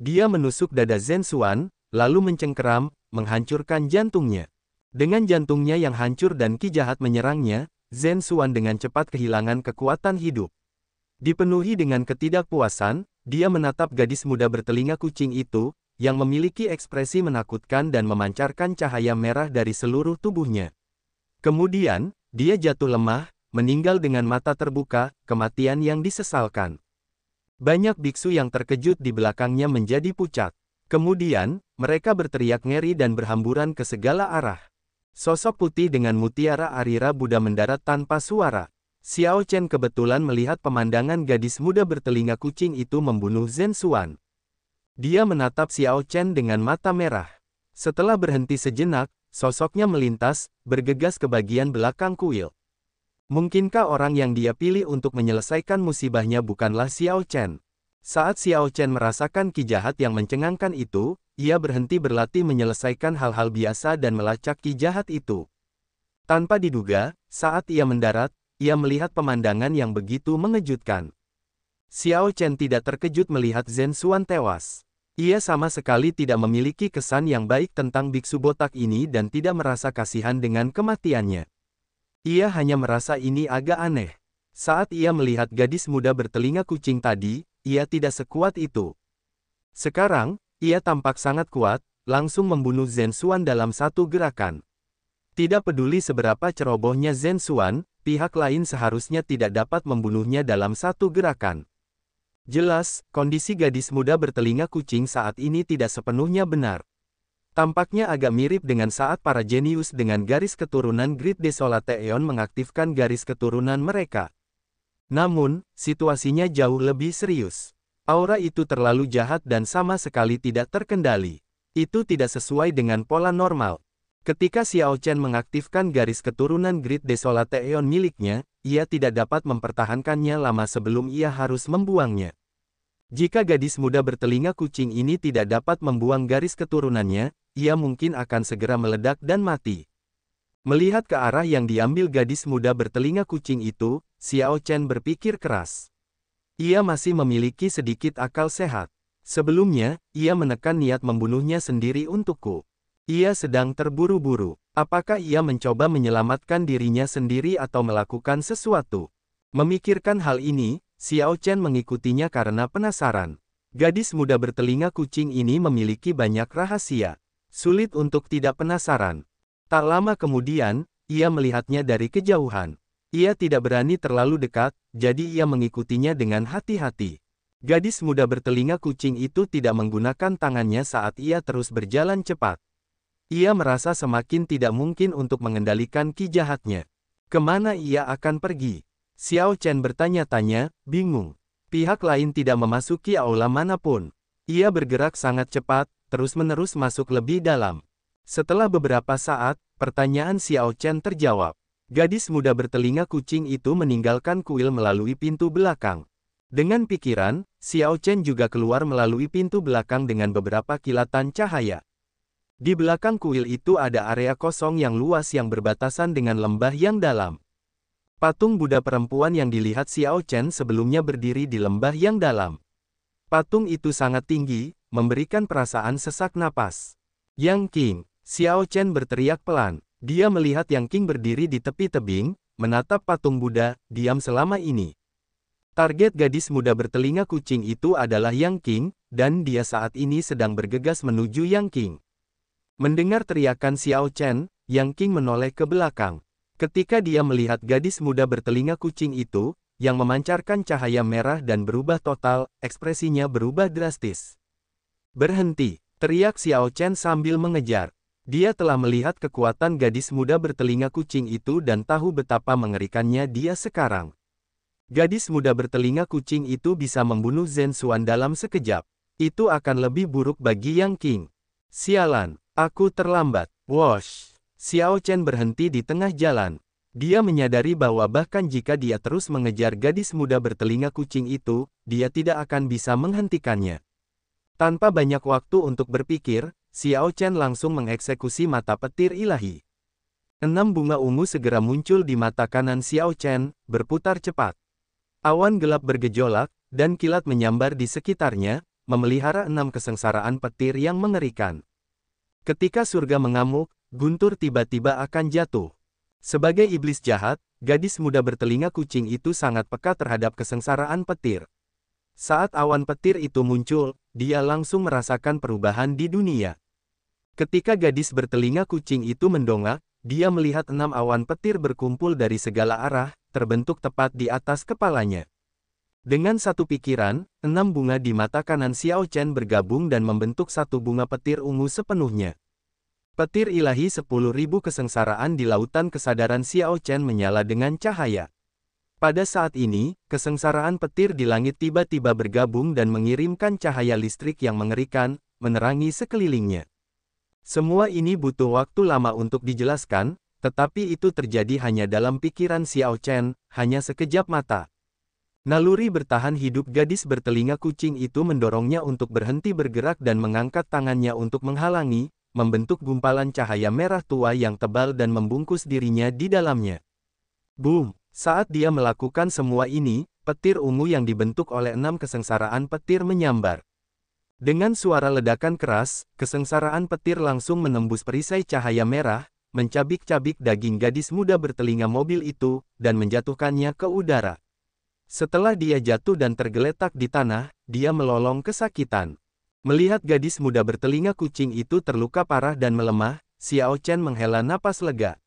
Dia menusuk dada Zhen Xuan, lalu mencengkeram, menghancurkan jantungnya. Dengan jantungnya yang hancur dan ki jahat menyerangnya, Zhen Xuan dengan cepat kehilangan kekuatan hidup. Dipenuhi dengan ketidakpuasan, dia menatap gadis muda bertelinga kucing itu, yang memiliki ekspresi menakutkan dan memancarkan cahaya merah dari seluruh tubuhnya. Kemudian, dia jatuh lemah, meninggal dengan mata terbuka, kematian yang disesalkan. Banyak biksu yang terkejut di belakangnya menjadi pucat. Kemudian, mereka berteriak ngeri dan berhamburan ke segala arah. Sosok putih dengan mutiara Arira Buddha mendarat tanpa suara. Xiao Chen kebetulan melihat pemandangan gadis muda bertelinga kucing itu membunuh Zhen Xuan. Dia menatap Xiao Chen dengan mata merah. Setelah berhenti sejenak, sosoknya melintas, bergegas ke bagian belakang kuil. Mungkinkah orang yang dia pilih untuk menyelesaikan musibahnya bukanlah Xiao Chen? Saat Xiao Chen merasakan ki jahat yang mencengangkan itu, ia berhenti berlatih menyelesaikan hal-hal biasa dan melacak ki jahat itu. Tanpa diduga, saat ia mendarat, ia melihat pemandangan yang begitu mengejutkan. Xiao Chen tidak terkejut melihat Zhen Xuan tewas. Ia sama sekali tidak memiliki kesan yang baik tentang biksu botak ini dan tidak merasa kasihan dengan kematiannya. Ia hanya merasa ini agak aneh. Saat ia melihat gadis muda bertelinga kucing tadi, ia tidak sekuat itu. Sekarang, ia tampak sangat kuat, langsung membunuh Xuan dalam satu gerakan. Tidak peduli seberapa cerobohnya Xuan, pihak lain seharusnya tidak dapat membunuhnya dalam satu gerakan. Jelas, kondisi gadis muda bertelinga kucing saat ini tidak sepenuhnya benar. Tampaknya agak mirip dengan saat para jenius dengan garis keturunan Great Desolate Eon mengaktifkan garis keturunan mereka. Namun, situasinya jauh lebih serius. Aura itu terlalu jahat dan sama sekali tidak terkendali. Itu tidak sesuai dengan pola normal. Ketika Xiao Chen mengaktifkan garis keturunan Grid Eon miliknya, ia tidak dapat mempertahankannya lama sebelum ia harus membuangnya. Jika gadis muda bertelinga kucing ini tidak dapat membuang garis keturunannya, ia mungkin akan segera meledak dan mati. Melihat ke arah yang diambil gadis muda bertelinga kucing itu, Xiao Chen berpikir keras. Ia masih memiliki sedikit akal sehat. Sebelumnya, ia menekan niat membunuhnya sendiri untukku. Ia sedang terburu-buru. Apakah ia mencoba menyelamatkan dirinya sendiri atau melakukan sesuatu? Memikirkan hal ini, Xiao Chen mengikutinya karena penasaran. Gadis muda bertelinga kucing ini memiliki banyak rahasia. Sulit untuk tidak penasaran. Tak lama kemudian, ia melihatnya dari kejauhan. Ia tidak berani terlalu dekat, jadi ia mengikutinya dengan hati-hati. Gadis muda bertelinga kucing itu tidak menggunakan tangannya saat ia terus berjalan cepat. Ia merasa semakin tidak mungkin untuk mengendalikan ki jahatnya. Kemana ia akan pergi? Xiao Chen bertanya-tanya, bingung. Pihak lain tidak memasuki aula manapun. Ia bergerak sangat cepat, terus-menerus masuk lebih dalam. Setelah beberapa saat, pertanyaan Xiao Chen terjawab. Gadis muda bertelinga kucing itu meninggalkan kuil melalui pintu belakang. Dengan pikiran, Xiao Chen juga keluar melalui pintu belakang dengan beberapa kilatan cahaya. Di belakang kuil itu ada area kosong yang luas yang berbatasan dengan lembah yang dalam. Patung Buddha perempuan yang dilihat Xiao Chen sebelumnya berdiri di lembah yang dalam. Patung itu sangat tinggi, memberikan perasaan sesak napas. Yang King, Xiao Chen berteriak pelan. Dia melihat Yang King berdiri di tepi tebing, menatap patung Buddha, diam selama ini. Target gadis muda bertelinga kucing itu adalah Yang King, dan dia saat ini sedang bergegas menuju Yang King. Mendengar teriakan Xiao Chen, Yang King menoleh ke belakang. Ketika dia melihat gadis muda bertelinga kucing itu, yang memancarkan cahaya merah dan berubah total, ekspresinya berubah drastis. Berhenti, teriak Xiao Chen sambil mengejar. Dia telah melihat kekuatan gadis muda bertelinga kucing itu dan tahu betapa mengerikannya dia sekarang. Gadis muda bertelinga kucing itu bisa membunuh Zen Xuan dalam sekejap. Itu akan lebih buruk bagi Yang King. Sialan, aku terlambat. Wash. Xiao Chen berhenti di tengah jalan. Dia menyadari bahwa bahkan jika dia terus mengejar gadis muda bertelinga kucing itu, dia tidak akan bisa menghentikannya. Tanpa banyak waktu untuk berpikir, Xiao Chen langsung mengeksekusi mata petir ilahi. Enam bunga ungu segera muncul di mata kanan Xiao Chen, berputar cepat. Awan gelap bergejolak, dan kilat menyambar di sekitarnya, memelihara enam kesengsaraan petir yang mengerikan. Ketika surga mengamuk, guntur tiba-tiba akan jatuh. Sebagai iblis jahat, gadis muda bertelinga kucing itu sangat peka terhadap kesengsaraan petir. Saat awan petir itu muncul, dia langsung merasakan perubahan di dunia. Ketika gadis bertelinga kucing itu mendongak, dia melihat enam awan petir berkumpul dari segala arah, terbentuk tepat di atas kepalanya. Dengan satu pikiran, enam bunga di mata kanan Xiao Chen bergabung dan membentuk satu bunga petir ungu sepenuhnya. Petir ilahi sepuluh ribu kesengsaraan di lautan kesadaran Xiao Chen menyala dengan cahaya. Pada saat ini, kesengsaraan petir di langit tiba-tiba bergabung dan mengirimkan cahaya listrik yang mengerikan, menerangi sekelilingnya. Semua ini butuh waktu lama untuk dijelaskan, tetapi itu terjadi hanya dalam pikiran Xiao Chen, hanya sekejap mata. Naluri bertahan hidup gadis bertelinga kucing itu mendorongnya untuk berhenti bergerak dan mengangkat tangannya untuk menghalangi, membentuk gumpalan cahaya merah tua yang tebal dan membungkus dirinya di dalamnya. Boom! Saat dia melakukan semua ini, petir ungu yang dibentuk oleh enam kesengsaraan petir menyambar. Dengan suara ledakan keras, kesengsaraan petir langsung menembus perisai cahaya merah, mencabik-cabik daging gadis muda bertelinga mobil itu, dan menjatuhkannya ke udara. Setelah dia jatuh dan tergeletak di tanah, dia melolong kesakitan. Melihat gadis muda bertelinga kucing itu terluka parah dan melemah, Xiao Chen menghela napas lega.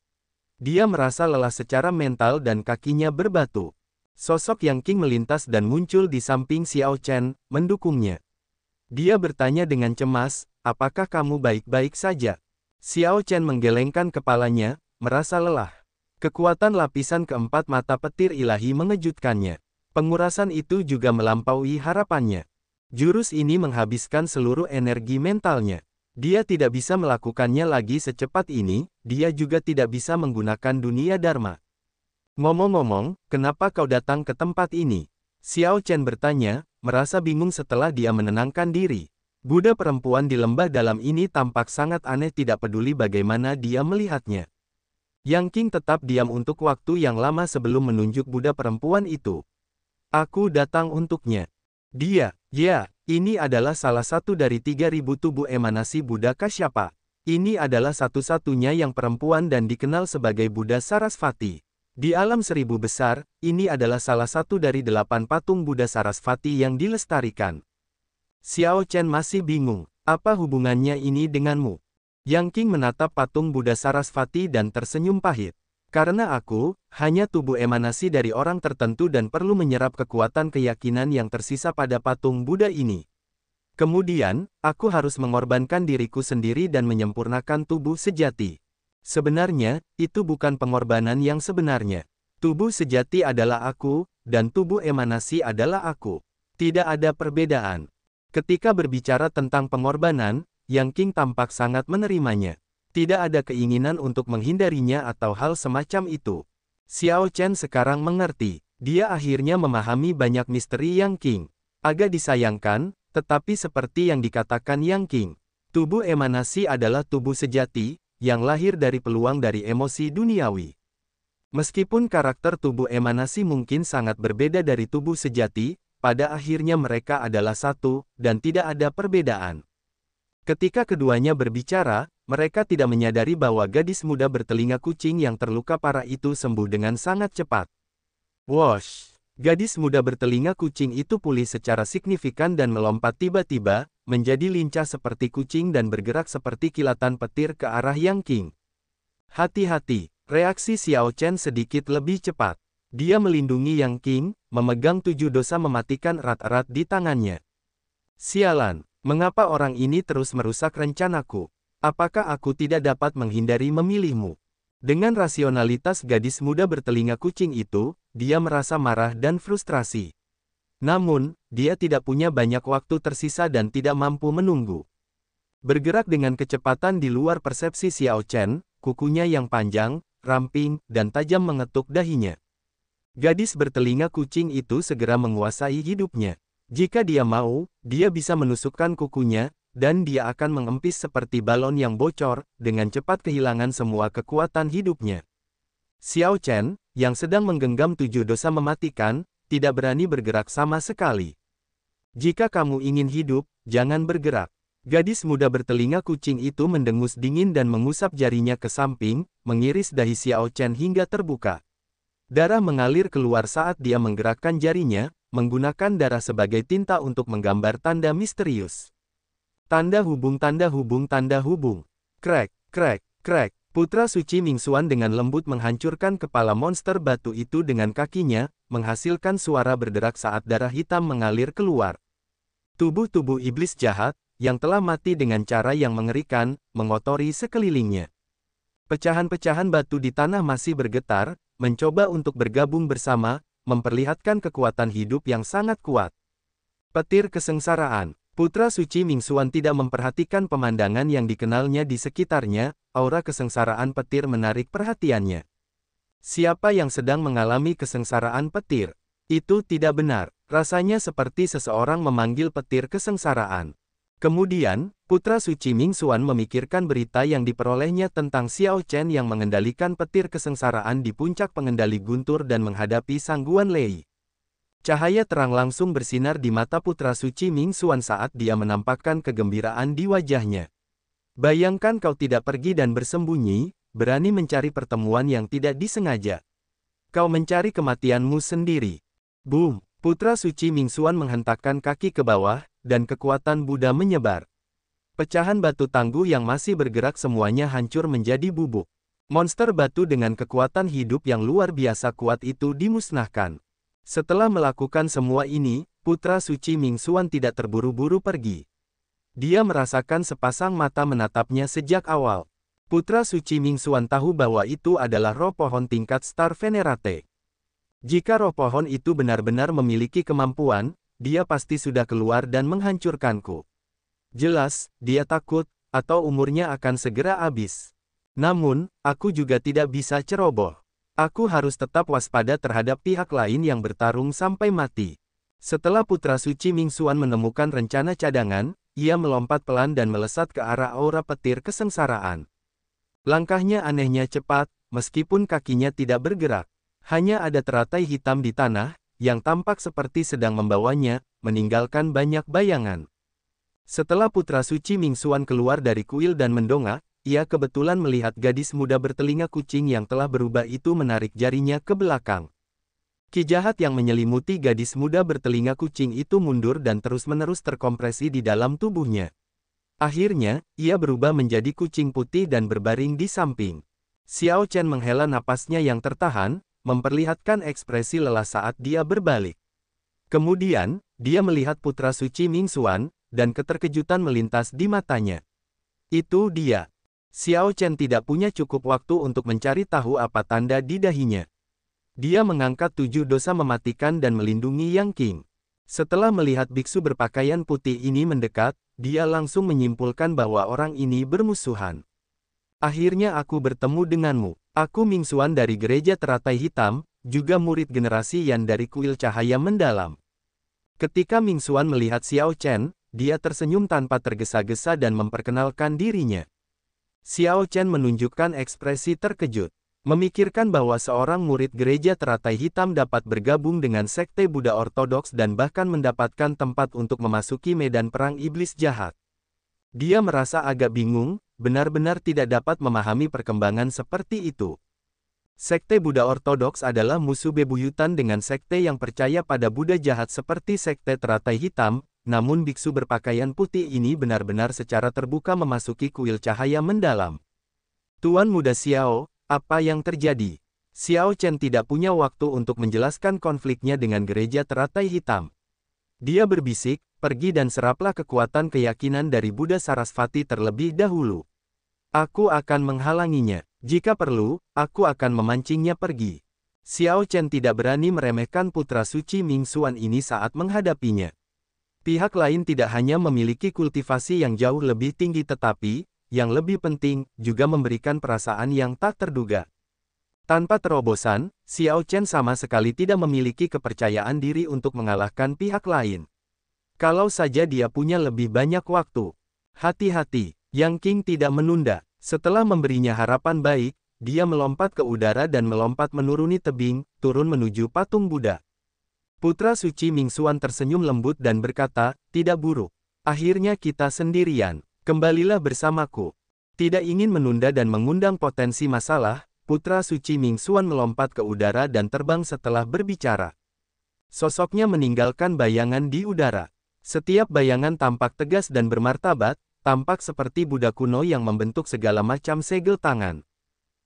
Dia merasa lelah secara mental dan kakinya berbatu. Sosok Yang King melintas dan muncul di samping Xiao Chen, mendukungnya. Dia bertanya dengan cemas, apakah kamu baik-baik saja? Xiao Chen menggelengkan kepalanya, merasa lelah. Kekuatan lapisan keempat mata petir ilahi mengejutkannya. Pengurasan itu juga melampaui harapannya. Jurus ini menghabiskan seluruh energi mentalnya. Dia tidak bisa melakukannya lagi secepat ini, dia juga tidak bisa menggunakan dunia Dharma. Ngomong-ngomong, kenapa kau datang ke tempat ini? Xiao Chen bertanya, merasa bingung setelah dia menenangkan diri. Buddha perempuan di lembah dalam ini tampak sangat aneh tidak peduli bagaimana dia melihatnya. Yang King tetap diam untuk waktu yang lama sebelum menunjuk Buddha perempuan itu. Aku datang untuknya. Dia, ya, ini adalah salah satu dari 3000 tubuh emanasi Buddha Kasyapa. Ini adalah satu-satunya yang perempuan dan dikenal sebagai Buddha Sarasvati. Di alam seribu besar, ini adalah salah satu dari delapan patung Buddha Sarasvati yang dilestarikan. Xiao Chen masih bingung, apa hubungannya ini denganmu? Yang King menatap patung Buddha Sarasvati dan tersenyum pahit. Karena aku, hanya tubuh emanasi dari orang tertentu dan perlu menyerap kekuatan keyakinan yang tersisa pada patung Buddha ini. Kemudian, aku harus mengorbankan diriku sendiri dan menyempurnakan tubuh sejati. Sebenarnya, itu bukan pengorbanan yang sebenarnya. Tubuh sejati adalah aku, dan tubuh emanasi adalah aku. Tidak ada perbedaan. Ketika berbicara tentang pengorbanan, Yang King tampak sangat menerimanya. Tidak ada keinginan untuk menghindarinya atau hal semacam itu. Xiao Chen sekarang mengerti. Dia akhirnya memahami banyak misteri Yang King. Agak disayangkan, tetapi seperti yang dikatakan Yang King, tubuh emanasi adalah tubuh sejati, yang lahir dari peluang dari emosi duniawi. Meskipun karakter tubuh emanasi mungkin sangat berbeda dari tubuh sejati, pada akhirnya mereka adalah satu, dan tidak ada perbedaan. Ketika keduanya berbicara, mereka tidak menyadari bahwa gadis muda bertelinga kucing yang terluka parah itu sembuh dengan sangat cepat. Wash! Gadis muda bertelinga kucing itu pulih secara signifikan dan melompat tiba-tiba, menjadi lincah seperti kucing dan bergerak seperti kilatan petir ke arah Yang King. Hati-hati, reaksi Xiao Chen sedikit lebih cepat. Dia melindungi Yang King, memegang tujuh dosa mematikan erat-erat di tangannya. Sialan, mengapa orang ini terus merusak rencanaku? Apakah aku tidak dapat menghindari memilihmu? Dengan rasionalitas gadis muda bertelinga kucing itu, dia merasa marah dan frustrasi. Namun, dia tidak punya banyak waktu tersisa dan tidak mampu menunggu. Bergerak dengan kecepatan di luar persepsi Xiao Chen, kukunya yang panjang, ramping, dan tajam mengetuk dahinya. Gadis bertelinga kucing itu segera menguasai hidupnya. Jika dia mau, dia bisa menusukkan kukunya, dan dia akan mengempis seperti balon yang bocor, dengan cepat kehilangan semua kekuatan hidupnya. Xiao Chen, yang sedang menggenggam tujuh dosa mematikan, tidak berani bergerak sama sekali. Jika kamu ingin hidup, jangan bergerak. Gadis muda bertelinga kucing itu mendengus dingin dan mengusap jarinya ke samping, mengiris dahi Xiao Chen hingga terbuka. Darah mengalir keluar saat dia menggerakkan jarinya, menggunakan darah sebagai tinta untuk menggambar tanda misterius. Tanda hubung tanda hubung tanda hubung. Crack, crack, crack. Putra Suci ming suan dengan lembut menghancurkan kepala monster batu itu dengan kakinya, menghasilkan suara berderak saat darah hitam mengalir keluar. Tubuh-tubuh iblis jahat, yang telah mati dengan cara yang mengerikan, mengotori sekelilingnya. Pecahan-pecahan batu di tanah masih bergetar, mencoba untuk bergabung bersama, memperlihatkan kekuatan hidup yang sangat kuat. Petir kesengsaraan Putra Suci Ming Xuan tidak memperhatikan pemandangan yang dikenalnya di sekitarnya, aura kesengsaraan petir menarik perhatiannya. Siapa yang sedang mengalami kesengsaraan petir? Itu tidak benar, rasanya seperti seseorang memanggil petir kesengsaraan. Kemudian, Putra Suci Ming Xuan memikirkan berita yang diperolehnya tentang Xiao Chen yang mengendalikan petir kesengsaraan di puncak pengendali guntur dan menghadapi sangguan Lei. Cahaya terang langsung bersinar di mata putra suci Ming Xuan saat dia menampakkan kegembiraan di wajahnya. Bayangkan kau tidak pergi dan bersembunyi, berani mencari pertemuan yang tidak disengaja. Kau mencari kematianmu sendiri. Boom! Putra suci Ming Xuan menghentakkan kaki ke bawah, dan kekuatan Buddha menyebar. Pecahan batu tangguh yang masih bergerak semuanya hancur menjadi bubuk. Monster batu dengan kekuatan hidup yang luar biasa kuat itu dimusnahkan. Setelah melakukan semua ini, putra suci Ming Xuan tidak terburu-buru pergi. Dia merasakan sepasang mata menatapnya sejak awal. Putra suci Ming Xuan tahu bahwa itu adalah roh pohon tingkat Star Venerate. Jika roh pohon itu benar-benar memiliki kemampuan, dia pasti sudah keluar dan menghancurkanku. Jelas, dia takut, atau umurnya akan segera habis. Namun, aku juga tidak bisa ceroboh. Aku harus tetap waspada terhadap pihak lain yang bertarung sampai mati. Setelah Putra Suci Ming Xuan menemukan rencana cadangan, ia melompat pelan dan melesat ke arah aura petir kesengsaraan. Langkahnya anehnya cepat, meskipun kakinya tidak bergerak. Hanya ada teratai hitam di tanah, yang tampak seperti sedang membawanya, meninggalkan banyak bayangan. Setelah Putra Suci Ming Xuan keluar dari kuil dan mendongak, ia kebetulan melihat gadis muda bertelinga kucing yang telah berubah itu menarik jarinya ke belakang. Ki jahat yang menyelimuti gadis muda bertelinga kucing itu mundur dan terus-menerus terkompresi di dalam tubuhnya. Akhirnya, ia berubah menjadi kucing putih dan berbaring di samping. Xiao Chen menghela napasnya yang tertahan, memperlihatkan ekspresi lelah saat dia berbalik. Kemudian, dia melihat putra suci Ming Xuan, dan keterkejutan melintas di matanya. Itu dia. Xiao Chen tidak punya cukup waktu untuk mencari tahu apa tanda di dahinya. Dia mengangkat tujuh dosa mematikan dan melindungi Yang King. Setelah melihat biksu berpakaian putih ini mendekat, dia langsung menyimpulkan bahwa orang ini bermusuhan. Akhirnya aku bertemu denganmu. Aku Ming Xuan dari gereja teratai hitam, juga murid generasi Yan dari kuil cahaya mendalam. Ketika Ming Xuan melihat Xiao Chen, dia tersenyum tanpa tergesa-gesa dan memperkenalkan dirinya. Xiao Chen menunjukkan ekspresi terkejut. Memikirkan bahwa seorang murid gereja teratai hitam dapat bergabung dengan sekte Buddha Ortodoks dan bahkan mendapatkan tempat untuk memasuki medan perang iblis jahat. Dia merasa agak bingung, benar-benar tidak dapat memahami perkembangan seperti itu. Sekte Buddha Ortodoks adalah musuh bebuyutan dengan sekte yang percaya pada Buddha jahat seperti sekte teratai hitam, namun biksu berpakaian putih ini benar-benar secara terbuka memasuki kuil cahaya mendalam. Tuan muda Xiao, apa yang terjadi? Xiao Chen tidak punya waktu untuk menjelaskan konfliknya dengan gereja teratai hitam. Dia berbisik, pergi dan seraplah kekuatan keyakinan dari Buddha Sarasvati terlebih dahulu. Aku akan menghalanginya. Jika perlu, aku akan memancingnya pergi. Xiao Chen tidak berani meremehkan putra suci Ming Xuan ini saat menghadapinya. Pihak lain tidak hanya memiliki kultivasi yang jauh lebih tinggi tetapi, yang lebih penting, juga memberikan perasaan yang tak terduga. Tanpa terobosan, Xiao Chen sama sekali tidak memiliki kepercayaan diri untuk mengalahkan pihak lain. Kalau saja dia punya lebih banyak waktu. Hati-hati, Yang King tidak menunda. Setelah memberinya harapan baik, dia melompat ke udara dan melompat menuruni tebing, turun menuju patung Buddha. Putra suci Ming Xuan tersenyum lembut dan berkata, tidak buruk. Akhirnya kita sendirian. Kembalilah bersamaku. Tidak ingin menunda dan mengundang potensi masalah, putra suci Ming Xuan melompat ke udara dan terbang setelah berbicara. Sosoknya meninggalkan bayangan di udara. Setiap bayangan tampak tegas dan bermartabat, tampak seperti Buddha kuno yang membentuk segala macam segel tangan.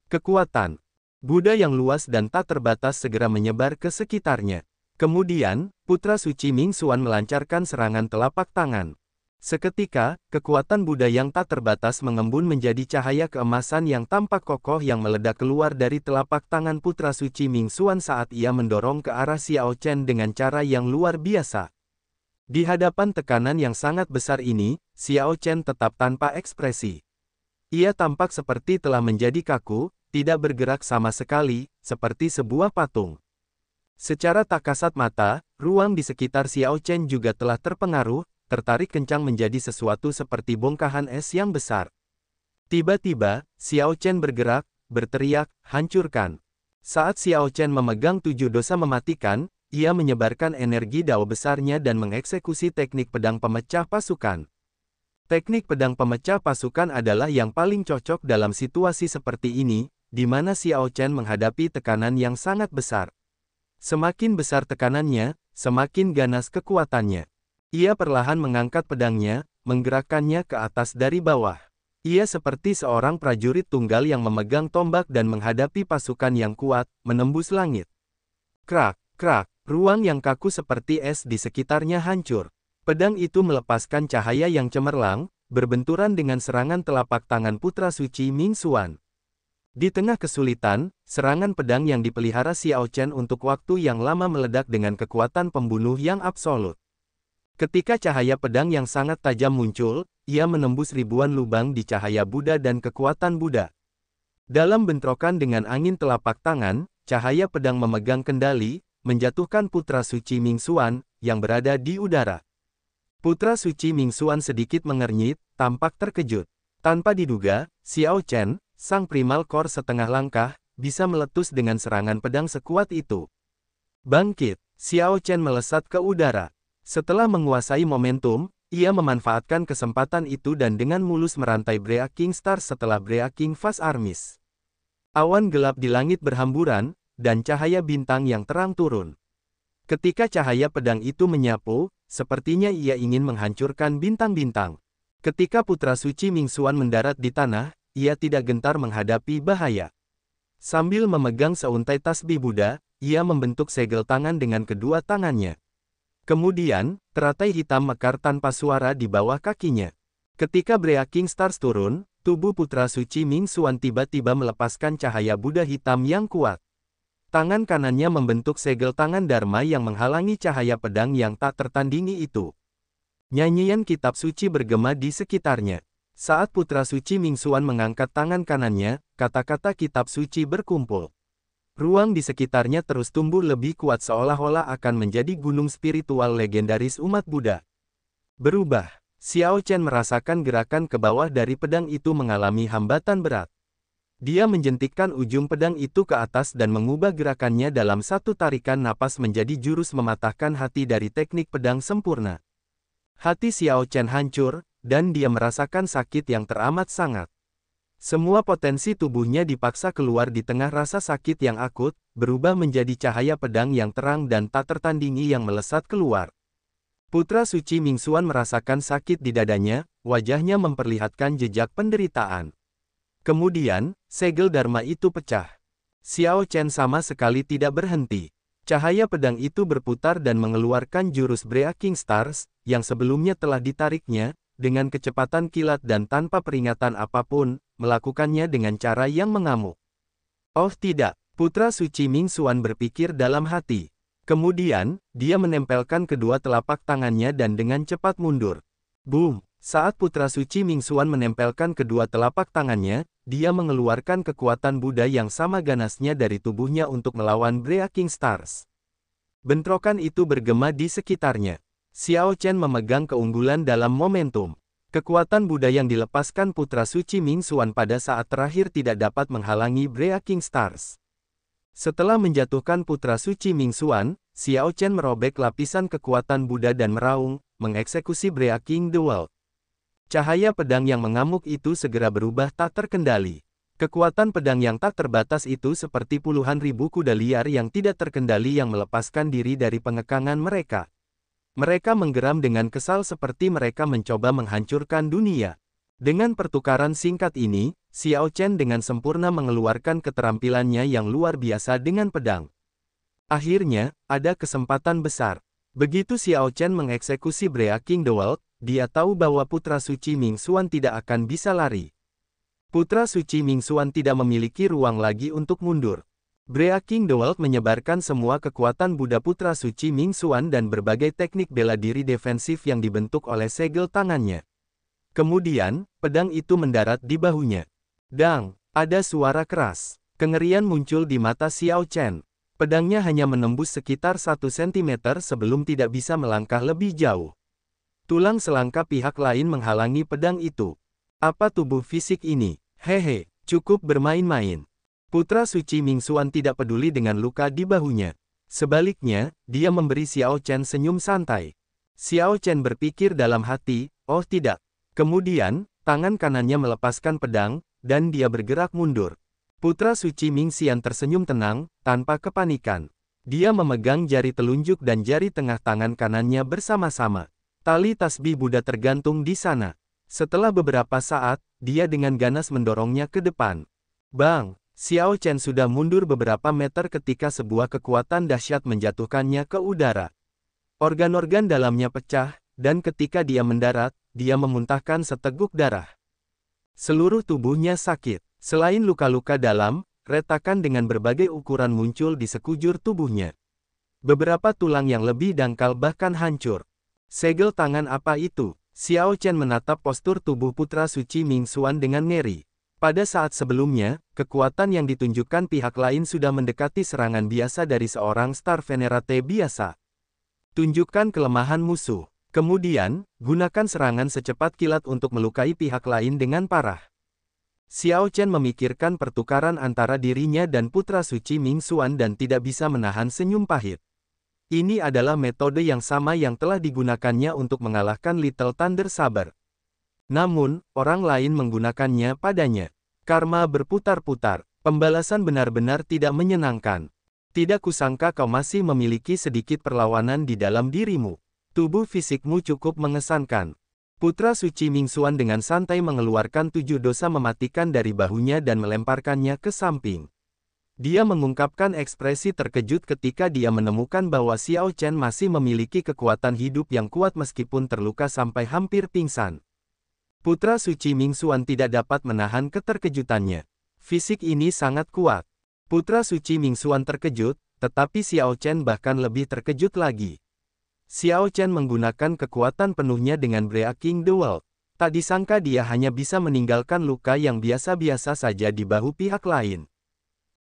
Kekuatan Buddha yang luas dan tak terbatas segera menyebar ke sekitarnya. Kemudian, Putra Suci Ming Xuan melancarkan serangan telapak tangan. Seketika, kekuatan Buddha yang tak terbatas mengembun menjadi cahaya keemasan yang tampak kokoh yang meledak keluar dari telapak tangan Putra Suci Ming Xuan saat ia mendorong ke arah Xiao Chen dengan cara yang luar biasa. Di hadapan tekanan yang sangat besar ini, Xiao Chen tetap tanpa ekspresi. Ia tampak seperti telah menjadi kaku, tidak bergerak sama sekali, seperti sebuah patung. Secara tak kasat mata, ruang di sekitar Xiao Chen juga telah terpengaruh, tertarik kencang menjadi sesuatu seperti bongkahan es yang besar. Tiba-tiba, Xiao Chen bergerak, berteriak, hancurkan. Saat Xiao Chen memegang tujuh dosa mematikan, ia menyebarkan energi dao besarnya dan mengeksekusi teknik pedang pemecah pasukan. Teknik pedang pemecah pasukan adalah yang paling cocok dalam situasi seperti ini, di mana Xiao Chen menghadapi tekanan yang sangat besar. Semakin besar tekanannya, semakin ganas kekuatannya. Ia perlahan mengangkat pedangnya, menggerakkannya ke atas dari bawah. Ia seperti seorang prajurit tunggal yang memegang tombak dan menghadapi pasukan yang kuat, menembus langit. Krak, krak, Ruang yang kaku seperti es di sekitarnya hancur. Pedang itu melepaskan cahaya yang cemerlang, berbenturan dengan serangan telapak tangan Putra Suci Ming Xuan. Di tengah kesulitan, serangan pedang yang dipelihara Xiao Chen untuk waktu yang lama meledak dengan kekuatan pembunuh yang absolut. Ketika cahaya pedang yang sangat tajam muncul, ia menembus ribuan lubang di cahaya Buddha dan kekuatan Buddha. Dalam bentrokan dengan angin telapak tangan, cahaya pedang memegang kendali, menjatuhkan Putra Suci Ming Mingxuan, yang berada di udara. Putra Suci Ming Mingxuan sedikit mengernyit, tampak terkejut. Tanpa diduga, Xiao Chen, sang primal kor setengah langkah, bisa meletus dengan serangan pedang sekuat itu. Bangkit, Xiao Chen melesat ke udara. Setelah menguasai momentum, ia memanfaatkan kesempatan itu dan dengan mulus merantai Brea King Star setelah Brea King Fast Armis. Awan gelap di langit berhamburan, dan cahaya bintang yang terang turun. Ketika cahaya pedang itu menyapu, sepertinya ia ingin menghancurkan bintang-bintang. Ketika Putra Suci Ming Xuan mendarat di tanah, ia tidak gentar menghadapi bahaya. Sambil memegang seuntai tasbih Buddha, ia membentuk segel tangan dengan kedua tangannya. Kemudian, teratai hitam mekar tanpa suara di bawah kakinya. Ketika Breaking Stars turun, tubuh Putra Suci Ming Xuan tiba-tiba melepaskan cahaya Buddha hitam yang kuat. Tangan kanannya membentuk segel tangan Dharma yang menghalangi cahaya pedang yang tak tertandingi itu. Nyanyian kitab suci bergema di sekitarnya. Saat putra suci Mingxuan mengangkat tangan kanannya, kata-kata kitab suci berkumpul. Ruang di sekitarnya terus tumbuh lebih kuat seolah-olah akan menjadi gunung spiritual legendaris umat Buddha. Berubah, Xiao Chen merasakan gerakan ke bawah dari pedang itu mengalami hambatan berat. Dia menjentikkan ujung pedang itu ke atas dan mengubah gerakannya dalam satu tarikan napas menjadi jurus mematahkan hati dari teknik pedang sempurna. Hati Xiao Chen hancur, dan dia merasakan sakit yang teramat sangat. Semua potensi tubuhnya dipaksa keluar di tengah rasa sakit yang akut, berubah menjadi cahaya pedang yang terang dan tak tertandingi yang melesat keluar. Putra Suci Mingsuan merasakan sakit di dadanya, wajahnya memperlihatkan jejak penderitaan. Kemudian, segel Dharma itu pecah. Xiao Chen sama sekali tidak berhenti. Cahaya pedang itu berputar dan mengeluarkan jurus Brea King Stars, yang sebelumnya telah ditariknya, dengan kecepatan kilat dan tanpa peringatan apapun, melakukannya dengan cara yang mengamuk. Oh tidak, Putra Suci Ming Suan berpikir dalam hati. Kemudian, dia menempelkan kedua telapak tangannya dan dengan cepat mundur. Boom! Saat Putra Suci Ming Xuan menempelkan kedua telapak tangannya, dia mengeluarkan kekuatan Buddha yang sama ganasnya dari tubuhnya untuk melawan Brea King Stars. Bentrokan itu bergema di sekitarnya. Xiao Chen memegang keunggulan dalam momentum. Kekuatan Buddha yang dilepaskan Putra Suci Ming Xuan pada saat terakhir tidak dapat menghalangi Brea King Stars. Setelah menjatuhkan Putra Suci Ming Xuan, Xiao Chen merobek lapisan kekuatan Buddha dan meraung, mengeksekusi Brea King The World. Cahaya pedang yang mengamuk itu segera berubah tak terkendali. Kekuatan pedang yang tak terbatas itu seperti puluhan ribu kuda liar yang tidak terkendali yang melepaskan diri dari pengekangan mereka. Mereka menggeram dengan kesal seperti mereka mencoba menghancurkan dunia. Dengan pertukaran singkat ini, Xiao Chen dengan sempurna mengeluarkan keterampilannya yang luar biasa dengan pedang. Akhirnya, ada kesempatan besar. Begitu Xiao Chen mengeksekusi Brea King the World, dia tahu bahwa putra suci Ming Xuan tidak akan bisa lari. Putra suci Ming Xuan tidak memiliki ruang lagi untuk mundur. Brea King the World menyebarkan semua kekuatan Buddha Putra Suci Ming Xuan dan berbagai teknik bela diri defensif yang dibentuk oleh segel tangannya. Kemudian, pedang itu mendarat di bahunya. Dang, ada suara keras. Kengerian muncul di mata Xiao Chen. Pedangnya hanya menembus sekitar 1 cm sebelum tidak bisa melangkah lebih jauh. Tulang selangka pihak lain menghalangi pedang itu. Apa tubuh fisik ini? Hehe, cukup bermain-main. Putra Suci Ming Xuan tidak peduli dengan luka di bahunya. Sebaliknya, dia memberi Xiao Chen senyum santai. Xiao Chen berpikir dalam hati, oh tidak. Kemudian, tangan kanannya melepaskan pedang, dan dia bergerak mundur. Putra Suci Ming Mingxian tersenyum tenang, tanpa kepanikan. Dia memegang jari telunjuk dan jari tengah tangan kanannya bersama-sama. Tali tasbih Buddha tergantung di sana. Setelah beberapa saat, dia dengan ganas mendorongnya ke depan. Bang, Xiao Chen sudah mundur beberapa meter ketika sebuah kekuatan dahsyat menjatuhkannya ke udara. Organ-organ dalamnya pecah, dan ketika dia mendarat, dia memuntahkan seteguk darah. Seluruh tubuhnya sakit. Selain luka-luka dalam, retakan dengan berbagai ukuran muncul di sekujur tubuhnya. Beberapa tulang yang lebih dangkal bahkan hancur. Segel tangan apa itu? Xiao Chen menatap postur tubuh putra suci Ming Xuan dengan ngeri. Pada saat sebelumnya, kekuatan yang ditunjukkan pihak lain sudah mendekati serangan biasa dari seorang Star Venerate biasa. Tunjukkan kelemahan musuh. Kemudian, gunakan serangan secepat kilat untuk melukai pihak lain dengan parah. Xiao Chen memikirkan pertukaran antara dirinya dan putra suci Ming Xuan dan tidak bisa menahan senyum pahit. Ini adalah metode yang sama yang telah digunakannya untuk mengalahkan Little Thunder Saber. Namun, orang lain menggunakannya padanya. Karma berputar-putar. Pembalasan benar-benar tidak menyenangkan. Tidak kusangka kau masih memiliki sedikit perlawanan di dalam dirimu. Tubuh fisikmu cukup mengesankan. Putra Suci Mingsuan dengan santai mengeluarkan tujuh dosa mematikan dari bahunya dan melemparkannya ke samping. Dia mengungkapkan ekspresi terkejut ketika dia menemukan bahwa Xiao Chen masih memiliki kekuatan hidup yang kuat meskipun terluka sampai hampir pingsan. Putra Suci Ming Xuan tidak dapat menahan keterkejutannya. Fisik ini sangat kuat. Putra Suci Ming Xuan terkejut, tetapi Xiao Chen bahkan lebih terkejut lagi. Xiao Chen menggunakan kekuatan penuhnya dengan Breaking the World. Tak disangka dia hanya bisa meninggalkan luka yang biasa-biasa saja di bahu pihak lain.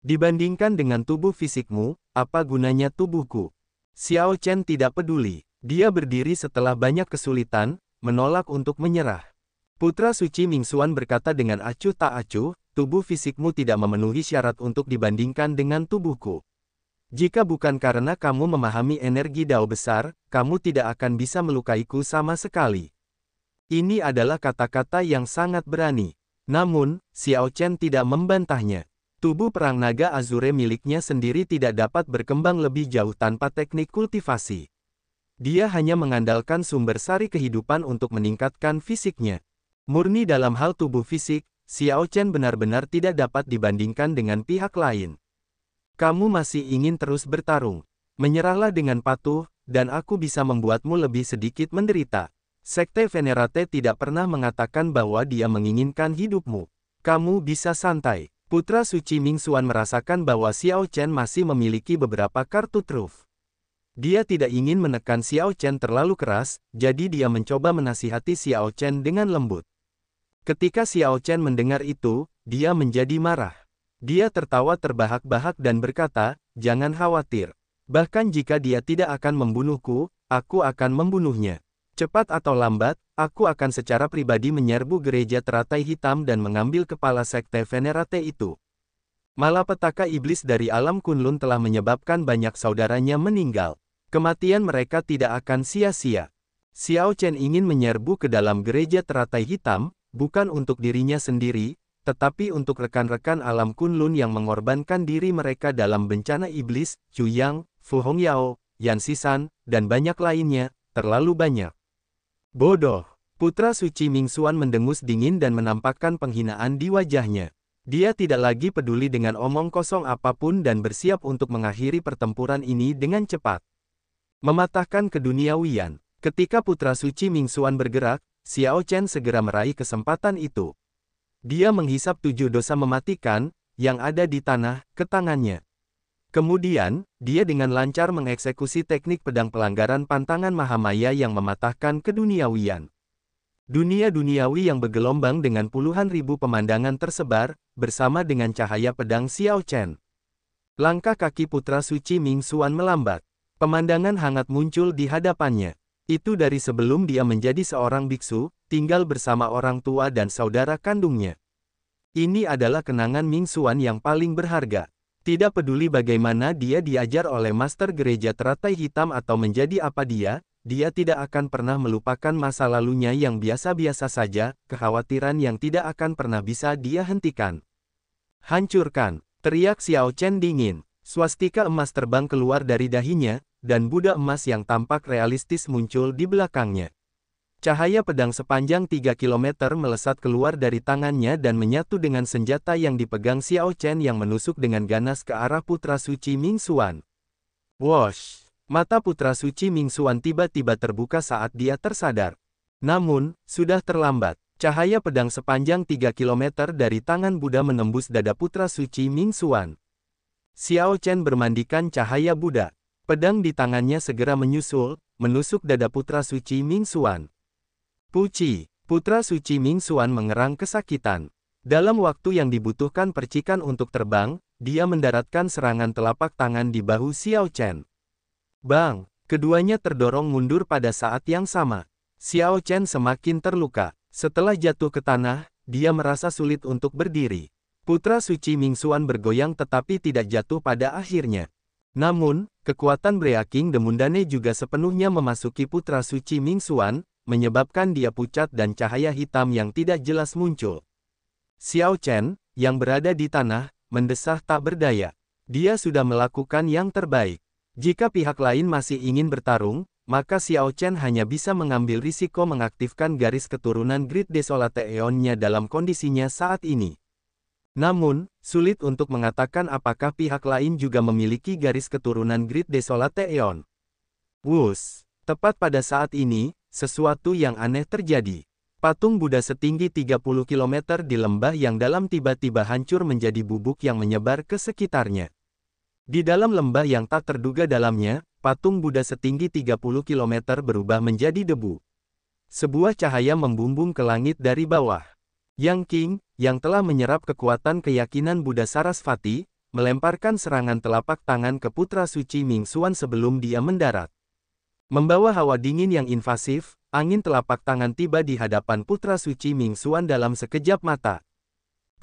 Dibandingkan dengan tubuh fisikmu, apa gunanya tubuhku? Xiao Chen tidak peduli. Dia berdiri setelah banyak kesulitan, menolak untuk menyerah. Putra Suci Ming Mingxuan berkata dengan acuh tak acuh, tubuh fisikmu tidak memenuhi syarat untuk dibandingkan dengan tubuhku. Jika bukan karena kamu memahami energi dao besar, kamu tidak akan bisa melukaiku sama sekali. Ini adalah kata-kata yang sangat berani. Namun, Xiao Chen tidak membantahnya. Tubuh perang naga Azure miliknya sendiri tidak dapat berkembang lebih jauh tanpa teknik kultivasi. Dia hanya mengandalkan sumber sari kehidupan untuk meningkatkan fisiknya. Murni dalam hal tubuh fisik, Xiao Chen benar-benar tidak dapat dibandingkan dengan pihak lain. Kamu masih ingin terus bertarung. Menyerahlah dengan patuh, dan aku bisa membuatmu lebih sedikit menderita. Sekte Venerate tidak pernah mengatakan bahwa dia menginginkan hidupmu. Kamu bisa santai. Putra Suci Ming Xuan merasakan bahwa Xiao Chen masih memiliki beberapa kartu truf. Dia tidak ingin menekan Xiao Chen terlalu keras, jadi dia mencoba menasihati Xiao Chen dengan lembut. Ketika Xiao Chen mendengar itu, dia menjadi marah. Dia tertawa terbahak-bahak dan berkata, jangan khawatir. Bahkan jika dia tidak akan membunuhku, aku akan membunuhnya. Cepat atau lambat, Aku akan secara pribadi menyerbu gereja teratai hitam dan mengambil kepala sekte Venerate itu. Malapetaka iblis dari alam Kunlun telah menyebabkan banyak saudaranya meninggal. Kematian mereka tidak akan sia-sia. Xiao Chen ingin menyerbu ke dalam gereja teratai hitam, bukan untuk dirinya sendiri, tetapi untuk rekan-rekan alam Kunlun yang mengorbankan diri mereka dalam bencana iblis, Chu Yang, Fu Hongyao, Yan Sisan, dan banyak lainnya, terlalu banyak. Bodoh. Putra suci Ming Xuan mendengus dingin dan menampakkan penghinaan di wajahnya. Dia tidak lagi peduli dengan omong kosong apapun dan bersiap untuk mengakhiri pertempuran ini dengan cepat. Mematahkan ke dunia Wian. Ketika putra suci Ming Xuan bergerak, Xiao Chen segera meraih kesempatan itu. Dia menghisap tujuh dosa mematikan, yang ada di tanah, ke tangannya. Kemudian, dia dengan lancar mengeksekusi teknik pedang pelanggaran pantangan Mahamaya yang mematahkan keduniawian. Dunia duniawi yang bergelombang dengan puluhan ribu pemandangan tersebar, bersama dengan cahaya pedang Xiao Chen. Langkah kaki putra suci Ming Xuan melambat. Pemandangan hangat muncul di hadapannya. Itu dari sebelum dia menjadi seorang biksu, tinggal bersama orang tua dan saudara kandungnya. Ini adalah kenangan Ming Xuan yang paling berharga. Tidak peduli bagaimana dia diajar oleh master gereja teratai hitam atau menjadi apa dia, dia tidak akan pernah melupakan masa lalunya yang biasa-biasa saja, kekhawatiran yang tidak akan pernah bisa dia hentikan. Hancurkan, teriak Xiao Chen dingin. Swastika emas terbang keluar dari dahinya, dan Buddha emas yang tampak realistis muncul di belakangnya. Cahaya pedang sepanjang 3 km melesat keluar dari tangannya dan menyatu dengan senjata yang dipegang Xiao Chen yang menusuk dengan ganas ke arah Putra Suci Ming Xuan. Wash! Mata Putra Suci Ming Xuan tiba-tiba terbuka saat dia tersadar. Namun, sudah terlambat. Cahaya pedang sepanjang 3 km dari tangan Buddha menembus dada Putra Suci Ming Xuan. Xiao Chen bermandikan cahaya Buddha. Pedang di tangannya segera menyusul, menusuk dada Putra Suci Ming Xuan. Puci, putra suci Ming Xuan mengerang kesakitan. Dalam waktu yang dibutuhkan percikan untuk terbang, dia mendaratkan serangan telapak tangan di bahu Xiao Chen. Bang, keduanya terdorong mundur pada saat yang sama. Xiao Chen semakin terluka. Setelah jatuh ke tanah, dia merasa sulit untuk berdiri. Putra suci Ming Xuan bergoyang tetapi tidak jatuh pada akhirnya. Namun, kekuatan Breaking Demundane juga sepenuhnya memasuki putra suci Ming Xuan, menyebabkan dia pucat dan cahaya hitam yang tidak jelas muncul. Xiao Chen, yang berada di tanah, mendesah tak berdaya. Dia sudah melakukan yang terbaik. Jika pihak lain masih ingin bertarung, maka Xiao Chen hanya bisa mengambil risiko mengaktifkan garis keturunan Grid Desolate Eonnya dalam kondisinya saat ini. Namun, sulit untuk mengatakan apakah pihak lain juga memiliki garis keturunan Grid Desolate Eon. Wus, tepat pada saat ini, sesuatu yang aneh terjadi. Patung Buddha setinggi 30 km di lembah yang dalam tiba-tiba hancur menjadi bubuk yang menyebar ke sekitarnya. Di dalam lembah yang tak terduga dalamnya, patung Buddha setinggi 30 km berubah menjadi debu. Sebuah cahaya membumbung ke langit dari bawah. Yang King, yang telah menyerap kekuatan keyakinan Buddha Sarasvati, melemparkan serangan telapak tangan ke Putra Suci Ming Xuan sebelum dia mendarat. Membawa hawa dingin yang invasif, angin telapak tangan tiba di hadapan Putra Suci Ming Xuan dalam sekejap mata.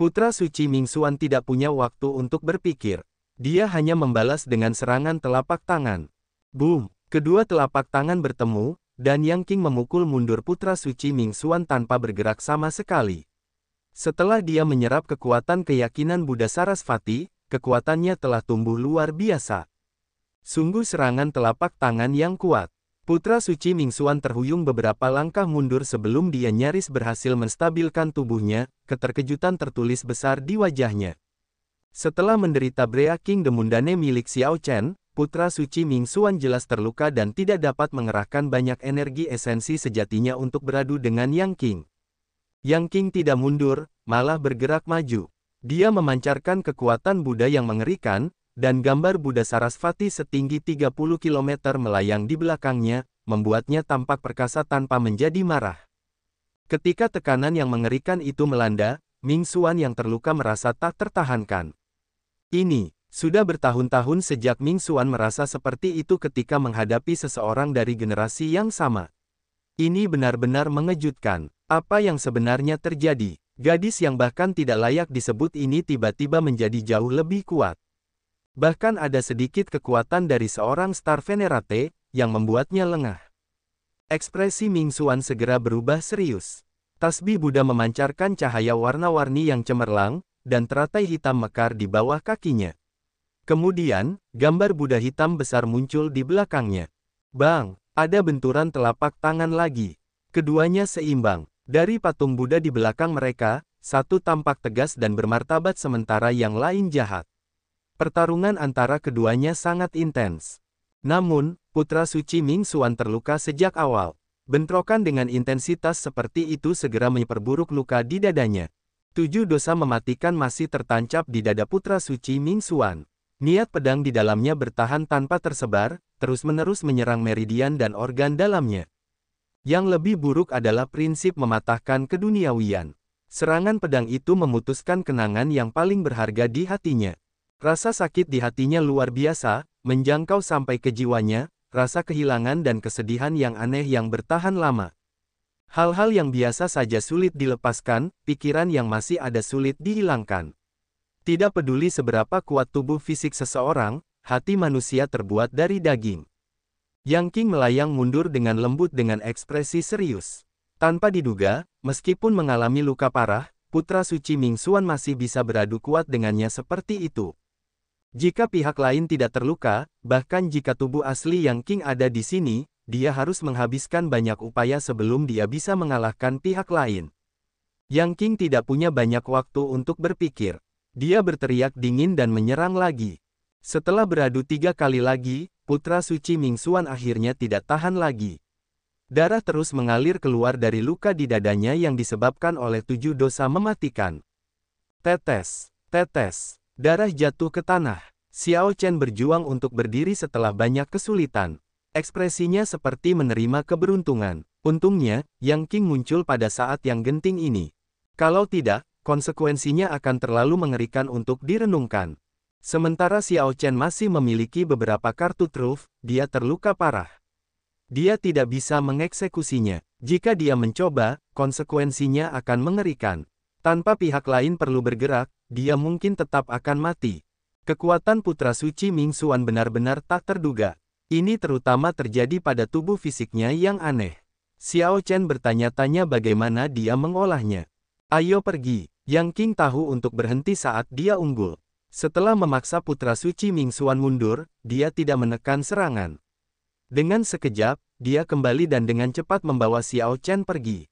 Putra Suci Ming Xuan tidak punya waktu untuk berpikir. Dia hanya membalas dengan serangan telapak tangan. Boom! Kedua telapak tangan bertemu, dan Yang King memukul mundur Putra Suci Ming Xuan tanpa bergerak sama sekali. Setelah dia menyerap kekuatan keyakinan Buddha Sarasvati, kekuatannya telah tumbuh luar biasa. Sungguh serangan telapak tangan yang kuat. Putra suci Mingsuan terhuyung beberapa langkah mundur sebelum dia nyaris berhasil menstabilkan tubuhnya, keterkejutan tertulis besar di wajahnya. Setelah menderita Brea King Demundane milik Xiao Chen, Putra Suci Mingsuan jelas terluka dan tidak dapat mengerahkan banyak energi esensi sejatinya untuk beradu dengan Yang King. Yang King tidak mundur, malah bergerak maju. Dia memancarkan kekuatan Buddha yang mengerikan, dan gambar Buddha Sarasvati setinggi 30 km melayang di belakangnya, membuatnya tampak perkasa tanpa menjadi marah. Ketika tekanan yang mengerikan itu melanda, Ming Xuan yang terluka merasa tak tertahankan. Ini, sudah bertahun-tahun sejak Ming Xuan merasa seperti itu ketika menghadapi seseorang dari generasi yang sama. Ini benar-benar mengejutkan. Apa yang sebenarnya terjadi? Gadis yang bahkan tidak layak disebut ini tiba-tiba menjadi jauh lebih kuat. Bahkan ada sedikit kekuatan dari seorang star venerate, yang membuatnya lengah. Ekspresi Ming Xuan segera berubah serius. Tasbih Buddha memancarkan cahaya warna-warni yang cemerlang, dan teratai hitam mekar di bawah kakinya. Kemudian, gambar Buddha hitam besar muncul di belakangnya. Bang, ada benturan telapak tangan lagi. Keduanya seimbang. Dari patung Buddha di belakang mereka, satu tampak tegas dan bermartabat sementara yang lain jahat. Pertarungan antara keduanya sangat intens. Namun, putra suci Ming Xuan terluka sejak awal. Bentrokan dengan intensitas seperti itu segera memperburuk luka di dadanya. Tujuh dosa mematikan masih tertancap di dada putra suci Ming Xuan. Niat pedang di dalamnya bertahan tanpa tersebar, terus-menerus menyerang meridian dan organ dalamnya. Yang lebih buruk adalah prinsip mematahkan keduniawian. Serangan pedang itu memutuskan kenangan yang paling berharga di hatinya. Rasa sakit di hatinya luar biasa, menjangkau sampai ke jiwanya, rasa kehilangan dan kesedihan yang aneh yang bertahan lama. Hal-hal yang biasa saja sulit dilepaskan, pikiran yang masih ada sulit dihilangkan. Tidak peduli seberapa kuat tubuh fisik seseorang, hati manusia terbuat dari daging. Yang King melayang mundur dengan lembut dengan ekspresi serius. Tanpa diduga, meskipun mengalami luka parah, putra suci Ming Xuan masih bisa beradu kuat dengannya seperti itu. Jika pihak lain tidak terluka, bahkan jika tubuh asli yang King ada di sini, dia harus menghabiskan banyak upaya sebelum dia bisa mengalahkan pihak lain. Yang King tidak punya banyak waktu untuk berpikir. Dia berteriak dingin dan menyerang lagi. Setelah beradu tiga kali lagi, Putra Suci Ming Xuan akhirnya tidak tahan lagi. Darah terus mengalir keluar dari luka di dadanya yang disebabkan oleh tujuh dosa mematikan. Tetes, tetes, Darah jatuh ke tanah. Xiao Chen berjuang untuk berdiri setelah banyak kesulitan. Ekspresinya seperti menerima keberuntungan. Untungnya, Yang King muncul pada saat yang genting ini. Kalau tidak, konsekuensinya akan terlalu mengerikan untuk direnungkan. Sementara Xiao Chen masih memiliki beberapa kartu truf, dia terluka parah. Dia tidak bisa mengeksekusinya. Jika dia mencoba, konsekuensinya akan mengerikan. Tanpa pihak lain perlu bergerak, dia mungkin tetap akan mati. Kekuatan Putra Suci Ming Xuan benar-benar tak terduga. Ini terutama terjadi pada tubuh fisiknya yang aneh. Xiao Chen bertanya-tanya bagaimana dia mengolahnya. Ayo pergi, Yang King tahu untuk berhenti saat dia unggul. Setelah memaksa Putra Suci Ming Xuan mundur, dia tidak menekan serangan. Dengan sekejap, dia kembali dan dengan cepat membawa Xiao Chen pergi.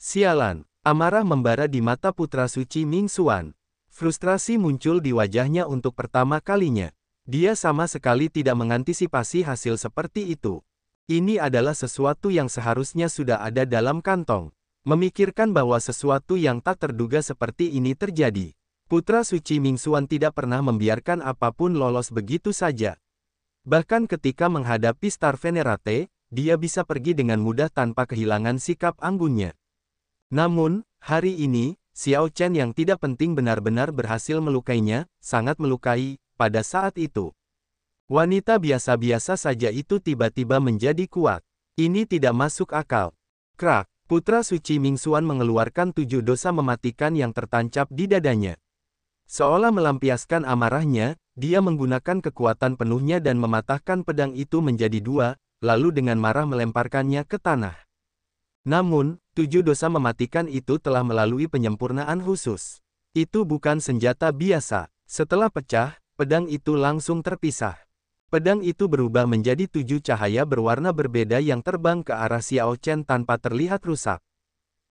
Sialan, Amarah membara di mata putra suci Ming Xuan. Frustrasi muncul di wajahnya untuk pertama kalinya. Dia sama sekali tidak mengantisipasi hasil seperti itu. Ini adalah sesuatu yang seharusnya sudah ada dalam kantong. Memikirkan bahwa sesuatu yang tak terduga seperti ini terjadi. Putra Suci Ming Xuan tidak pernah membiarkan apapun lolos begitu saja. Bahkan ketika menghadapi Star Venerate, dia bisa pergi dengan mudah tanpa kehilangan sikap anggunnya. Namun, hari ini, Xiao Chen yang tidak penting benar-benar berhasil melukainya, sangat melukai, pada saat itu. Wanita biasa-biasa saja itu tiba-tiba menjadi kuat. Ini tidak masuk akal. Krak, putra suci Ming Xuan mengeluarkan tujuh dosa mematikan yang tertancap di dadanya. Seolah melampiaskan amarahnya, dia menggunakan kekuatan penuhnya dan mematahkan pedang itu menjadi dua, lalu dengan marah melemparkannya ke tanah. Namun, Tujuh dosa mematikan itu telah melalui penyempurnaan khusus. Itu bukan senjata biasa. Setelah pecah, pedang itu langsung terpisah. Pedang itu berubah menjadi tujuh cahaya berwarna berbeda yang terbang ke arah Xiao Chen tanpa terlihat rusak.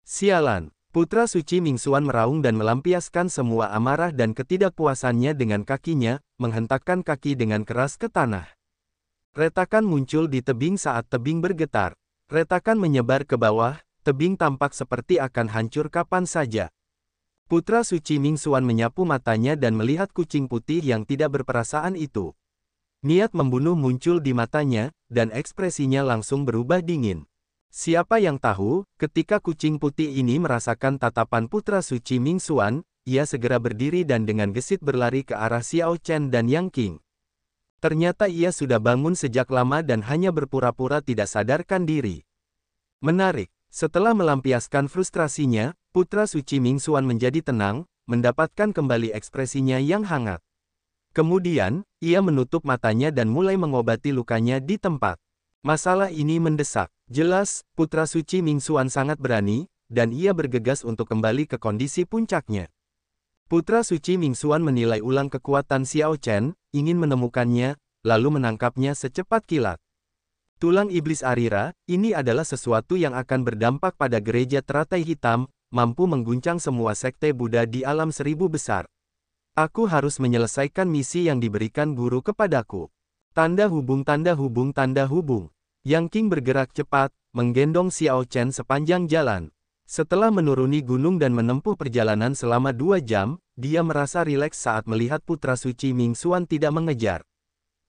Sialan, Putra Suci Ming Xuan meraung dan melampiaskan semua amarah dan ketidakpuasannya dengan kakinya, menghentakkan kaki dengan keras ke tanah. Retakan muncul di tebing saat tebing bergetar. Retakan menyebar ke bawah, tebing tampak seperti akan hancur kapan saja. Putra Suci Ming Suan menyapu matanya dan melihat kucing putih yang tidak berperasaan itu. Niat membunuh muncul di matanya, dan ekspresinya langsung berubah dingin. Siapa yang tahu, ketika kucing putih ini merasakan tatapan Putra Suci Ming Suan, ia segera berdiri dan dengan gesit berlari ke arah Xiao Chen dan Yang King. Ternyata ia sudah bangun sejak lama dan hanya berpura-pura tidak sadarkan diri. Menarik. Setelah melampiaskan frustrasinya, putra suci Ming Xuan menjadi tenang, mendapatkan kembali ekspresinya yang hangat. Kemudian, ia menutup matanya dan mulai mengobati lukanya di tempat. Masalah ini mendesak. Jelas, putra suci Ming Xuan sangat berani, dan ia bergegas untuk kembali ke kondisi puncaknya. Putra suci Ming Xuan menilai ulang kekuatan Xiao Chen, ingin menemukannya, lalu menangkapnya secepat kilat. Tulang iblis Arira, ini adalah sesuatu yang akan berdampak pada gereja teratai hitam, mampu mengguncang semua sekte Buddha di alam seribu besar. Aku harus menyelesaikan misi yang diberikan guru kepadaku. Tanda hubung tanda hubung tanda hubung. Yang King bergerak cepat, menggendong Xiao Chen sepanjang jalan. Setelah menuruni gunung dan menempuh perjalanan selama dua jam, dia merasa rileks saat melihat putra suci Ming Xuan tidak mengejar.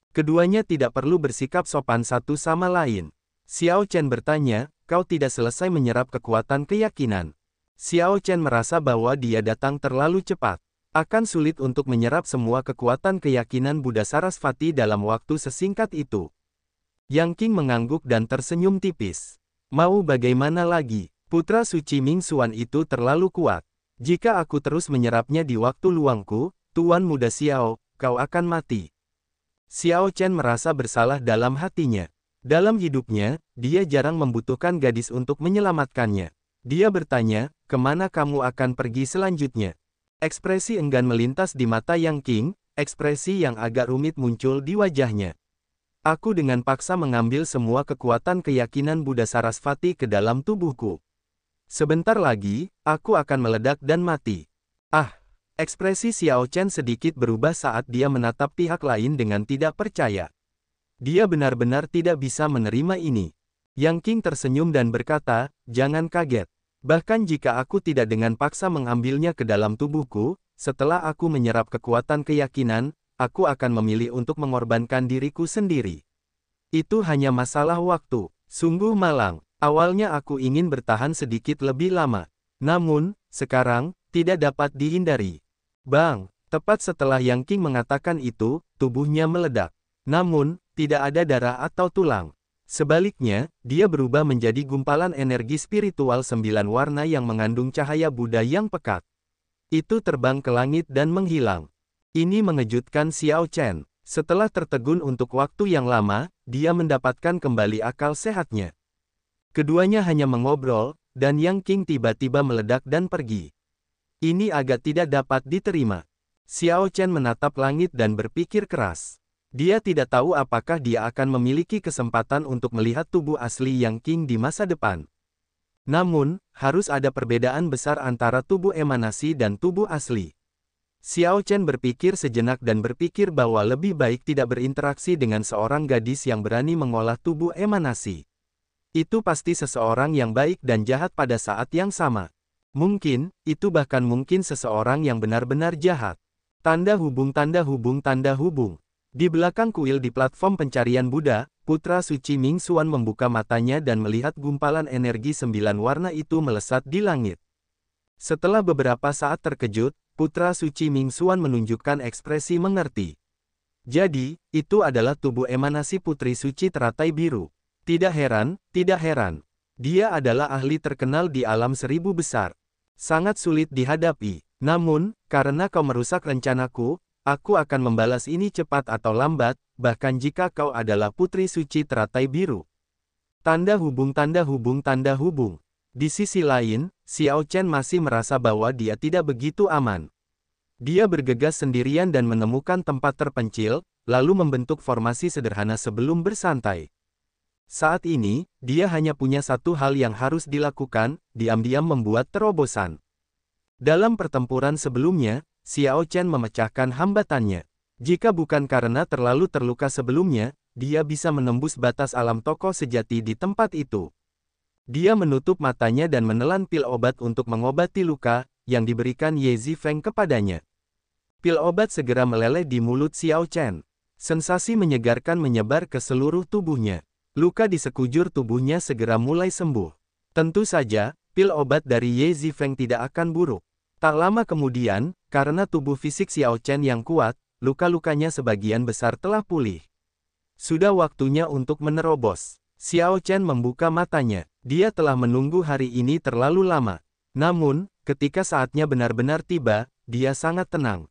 Keduanya tidak perlu bersikap sopan satu sama lain. Xiao Chen bertanya, kau tidak selesai menyerap kekuatan keyakinan. Xiao Chen merasa bahwa dia datang terlalu cepat. Akan sulit untuk menyerap semua kekuatan keyakinan Buddha Sarasvati dalam waktu sesingkat itu. Yang King mengangguk dan tersenyum tipis. Mau bagaimana lagi, putra suci Ming Xuan itu terlalu kuat. Jika aku terus menyerapnya di waktu luangku, Tuan Muda Xiao, kau akan mati. Xiao Chen merasa bersalah dalam hatinya. Dalam hidupnya, dia jarang membutuhkan gadis untuk menyelamatkannya. Dia bertanya, kemana kamu akan pergi selanjutnya? Ekspresi enggan melintas di mata Yang King, ekspresi yang agak rumit muncul di wajahnya. Aku dengan paksa mengambil semua kekuatan keyakinan Buddha Sarasvati ke dalam tubuhku. Sebentar lagi, aku akan meledak dan mati. Ah, Ekspresi Xiao Chen sedikit berubah saat dia menatap pihak lain dengan tidak percaya. Dia benar-benar tidak bisa menerima ini. Yang King tersenyum dan berkata, jangan kaget. Bahkan jika aku tidak dengan paksa mengambilnya ke dalam tubuhku, setelah aku menyerap kekuatan keyakinan, aku akan memilih untuk mengorbankan diriku sendiri. Itu hanya masalah waktu. Sungguh malang. Awalnya aku ingin bertahan sedikit lebih lama. Namun, sekarang, tidak dapat dihindari. Bang, tepat setelah Yang King mengatakan itu, tubuhnya meledak. Namun, tidak ada darah atau tulang. Sebaliknya, dia berubah menjadi gumpalan energi spiritual sembilan warna yang mengandung cahaya Buddha yang pekat. Itu terbang ke langit dan menghilang. Ini mengejutkan Xiao Chen. Setelah tertegun untuk waktu yang lama, dia mendapatkan kembali akal sehatnya. Keduanya hanya mengobrol, dan Yang King tiba-tiba meledak dan pergi. Ini agak tidak dapat diterima. Xiao Chen menatap langit dan berpikir keras. Dia tidak tahu apakah dia akan memiliki kesempatan untuk melihat tubuh asli Yang King di masa depan. Namun, harus ada perbedaan besar antara tubuh emanasi dan tubuh asli. Xiao Chen berpikir sejenak dan berpikir bahwa lebih baik tidak berinteraksi dengan seorang gadis yang berani mengolah tubuh emanasi. Itu pasti seseorang yang baik dan jahat pada saat yang sama. Mungkin, itu bahkan mungkin seseorang yang benar-benar jahat. Tanda hubung tanda hubung tanda hubung. Di belakang kuil di platform pencarian Buddha, Putra Suci Ming Xuan membuka matanya dan melihat gumpalan energi sembilan warna itu melesat di langit. Setelah beberapa saat terkejut, Putra Suci Ming Xuan menunjukkan ekspresi mengerti. Jadi, itu adalah tubuh emanasi Putri Suci teratai biru. Tidak heran, tidak heran. Dia adalah ahli terkenal di alam seribu besar. Sangat sulit dihadapi. Namun, karena kau merusak rencanaku, aku akan membalas ini cepat atau lambat, bahkan jika kau adalah putri suci teratai biru. Tanda hubung tanda hubung tanda hubung. Di sisi lain, Xiao Chen masih merasa bahwa dia tidak begitu aman. Dia bergegas sendirian dan menemukan tempat terpencil, lalu membentuk formasi sederhana sebelum bersantai. Saat ini, dia hanya punya satu hal yang harus dilakukan, diam-diam membuat terobosan. Dalam pertempuran sebelumnya, Xiao Chen memecahkan hambatannya. Jika bukan karena terlalu terluka sebelumnya, dia bisa menembus batas alam tokoh sejati di tempat itu. Dia menutup matanya dan menelan pil obat untuk mengobati luka, yang diberikan Ye Zifeng kepadanya. Pil obat segera meleleh di mulut Xiao Chen. Sensasi menyegarkan menyebar ke seluruh tubuhnya. Luka di sekujur tubuhnya segera mulai sembuh. Tentu saja, pil obat dari Ye Zifeng tidak akan buruk. Tak lama kemudian, karena tubuh fisik Xiao Chen yang kuat, luka-lukanya sebagian besar telah pulih. Sudah waktunya untuk menerobos. Xiao Chen membuka matanya. Dia telah menunggu hari ini terlalu lama. Namun, ketika saatnya benar-benar tiba, dia sangat tenang.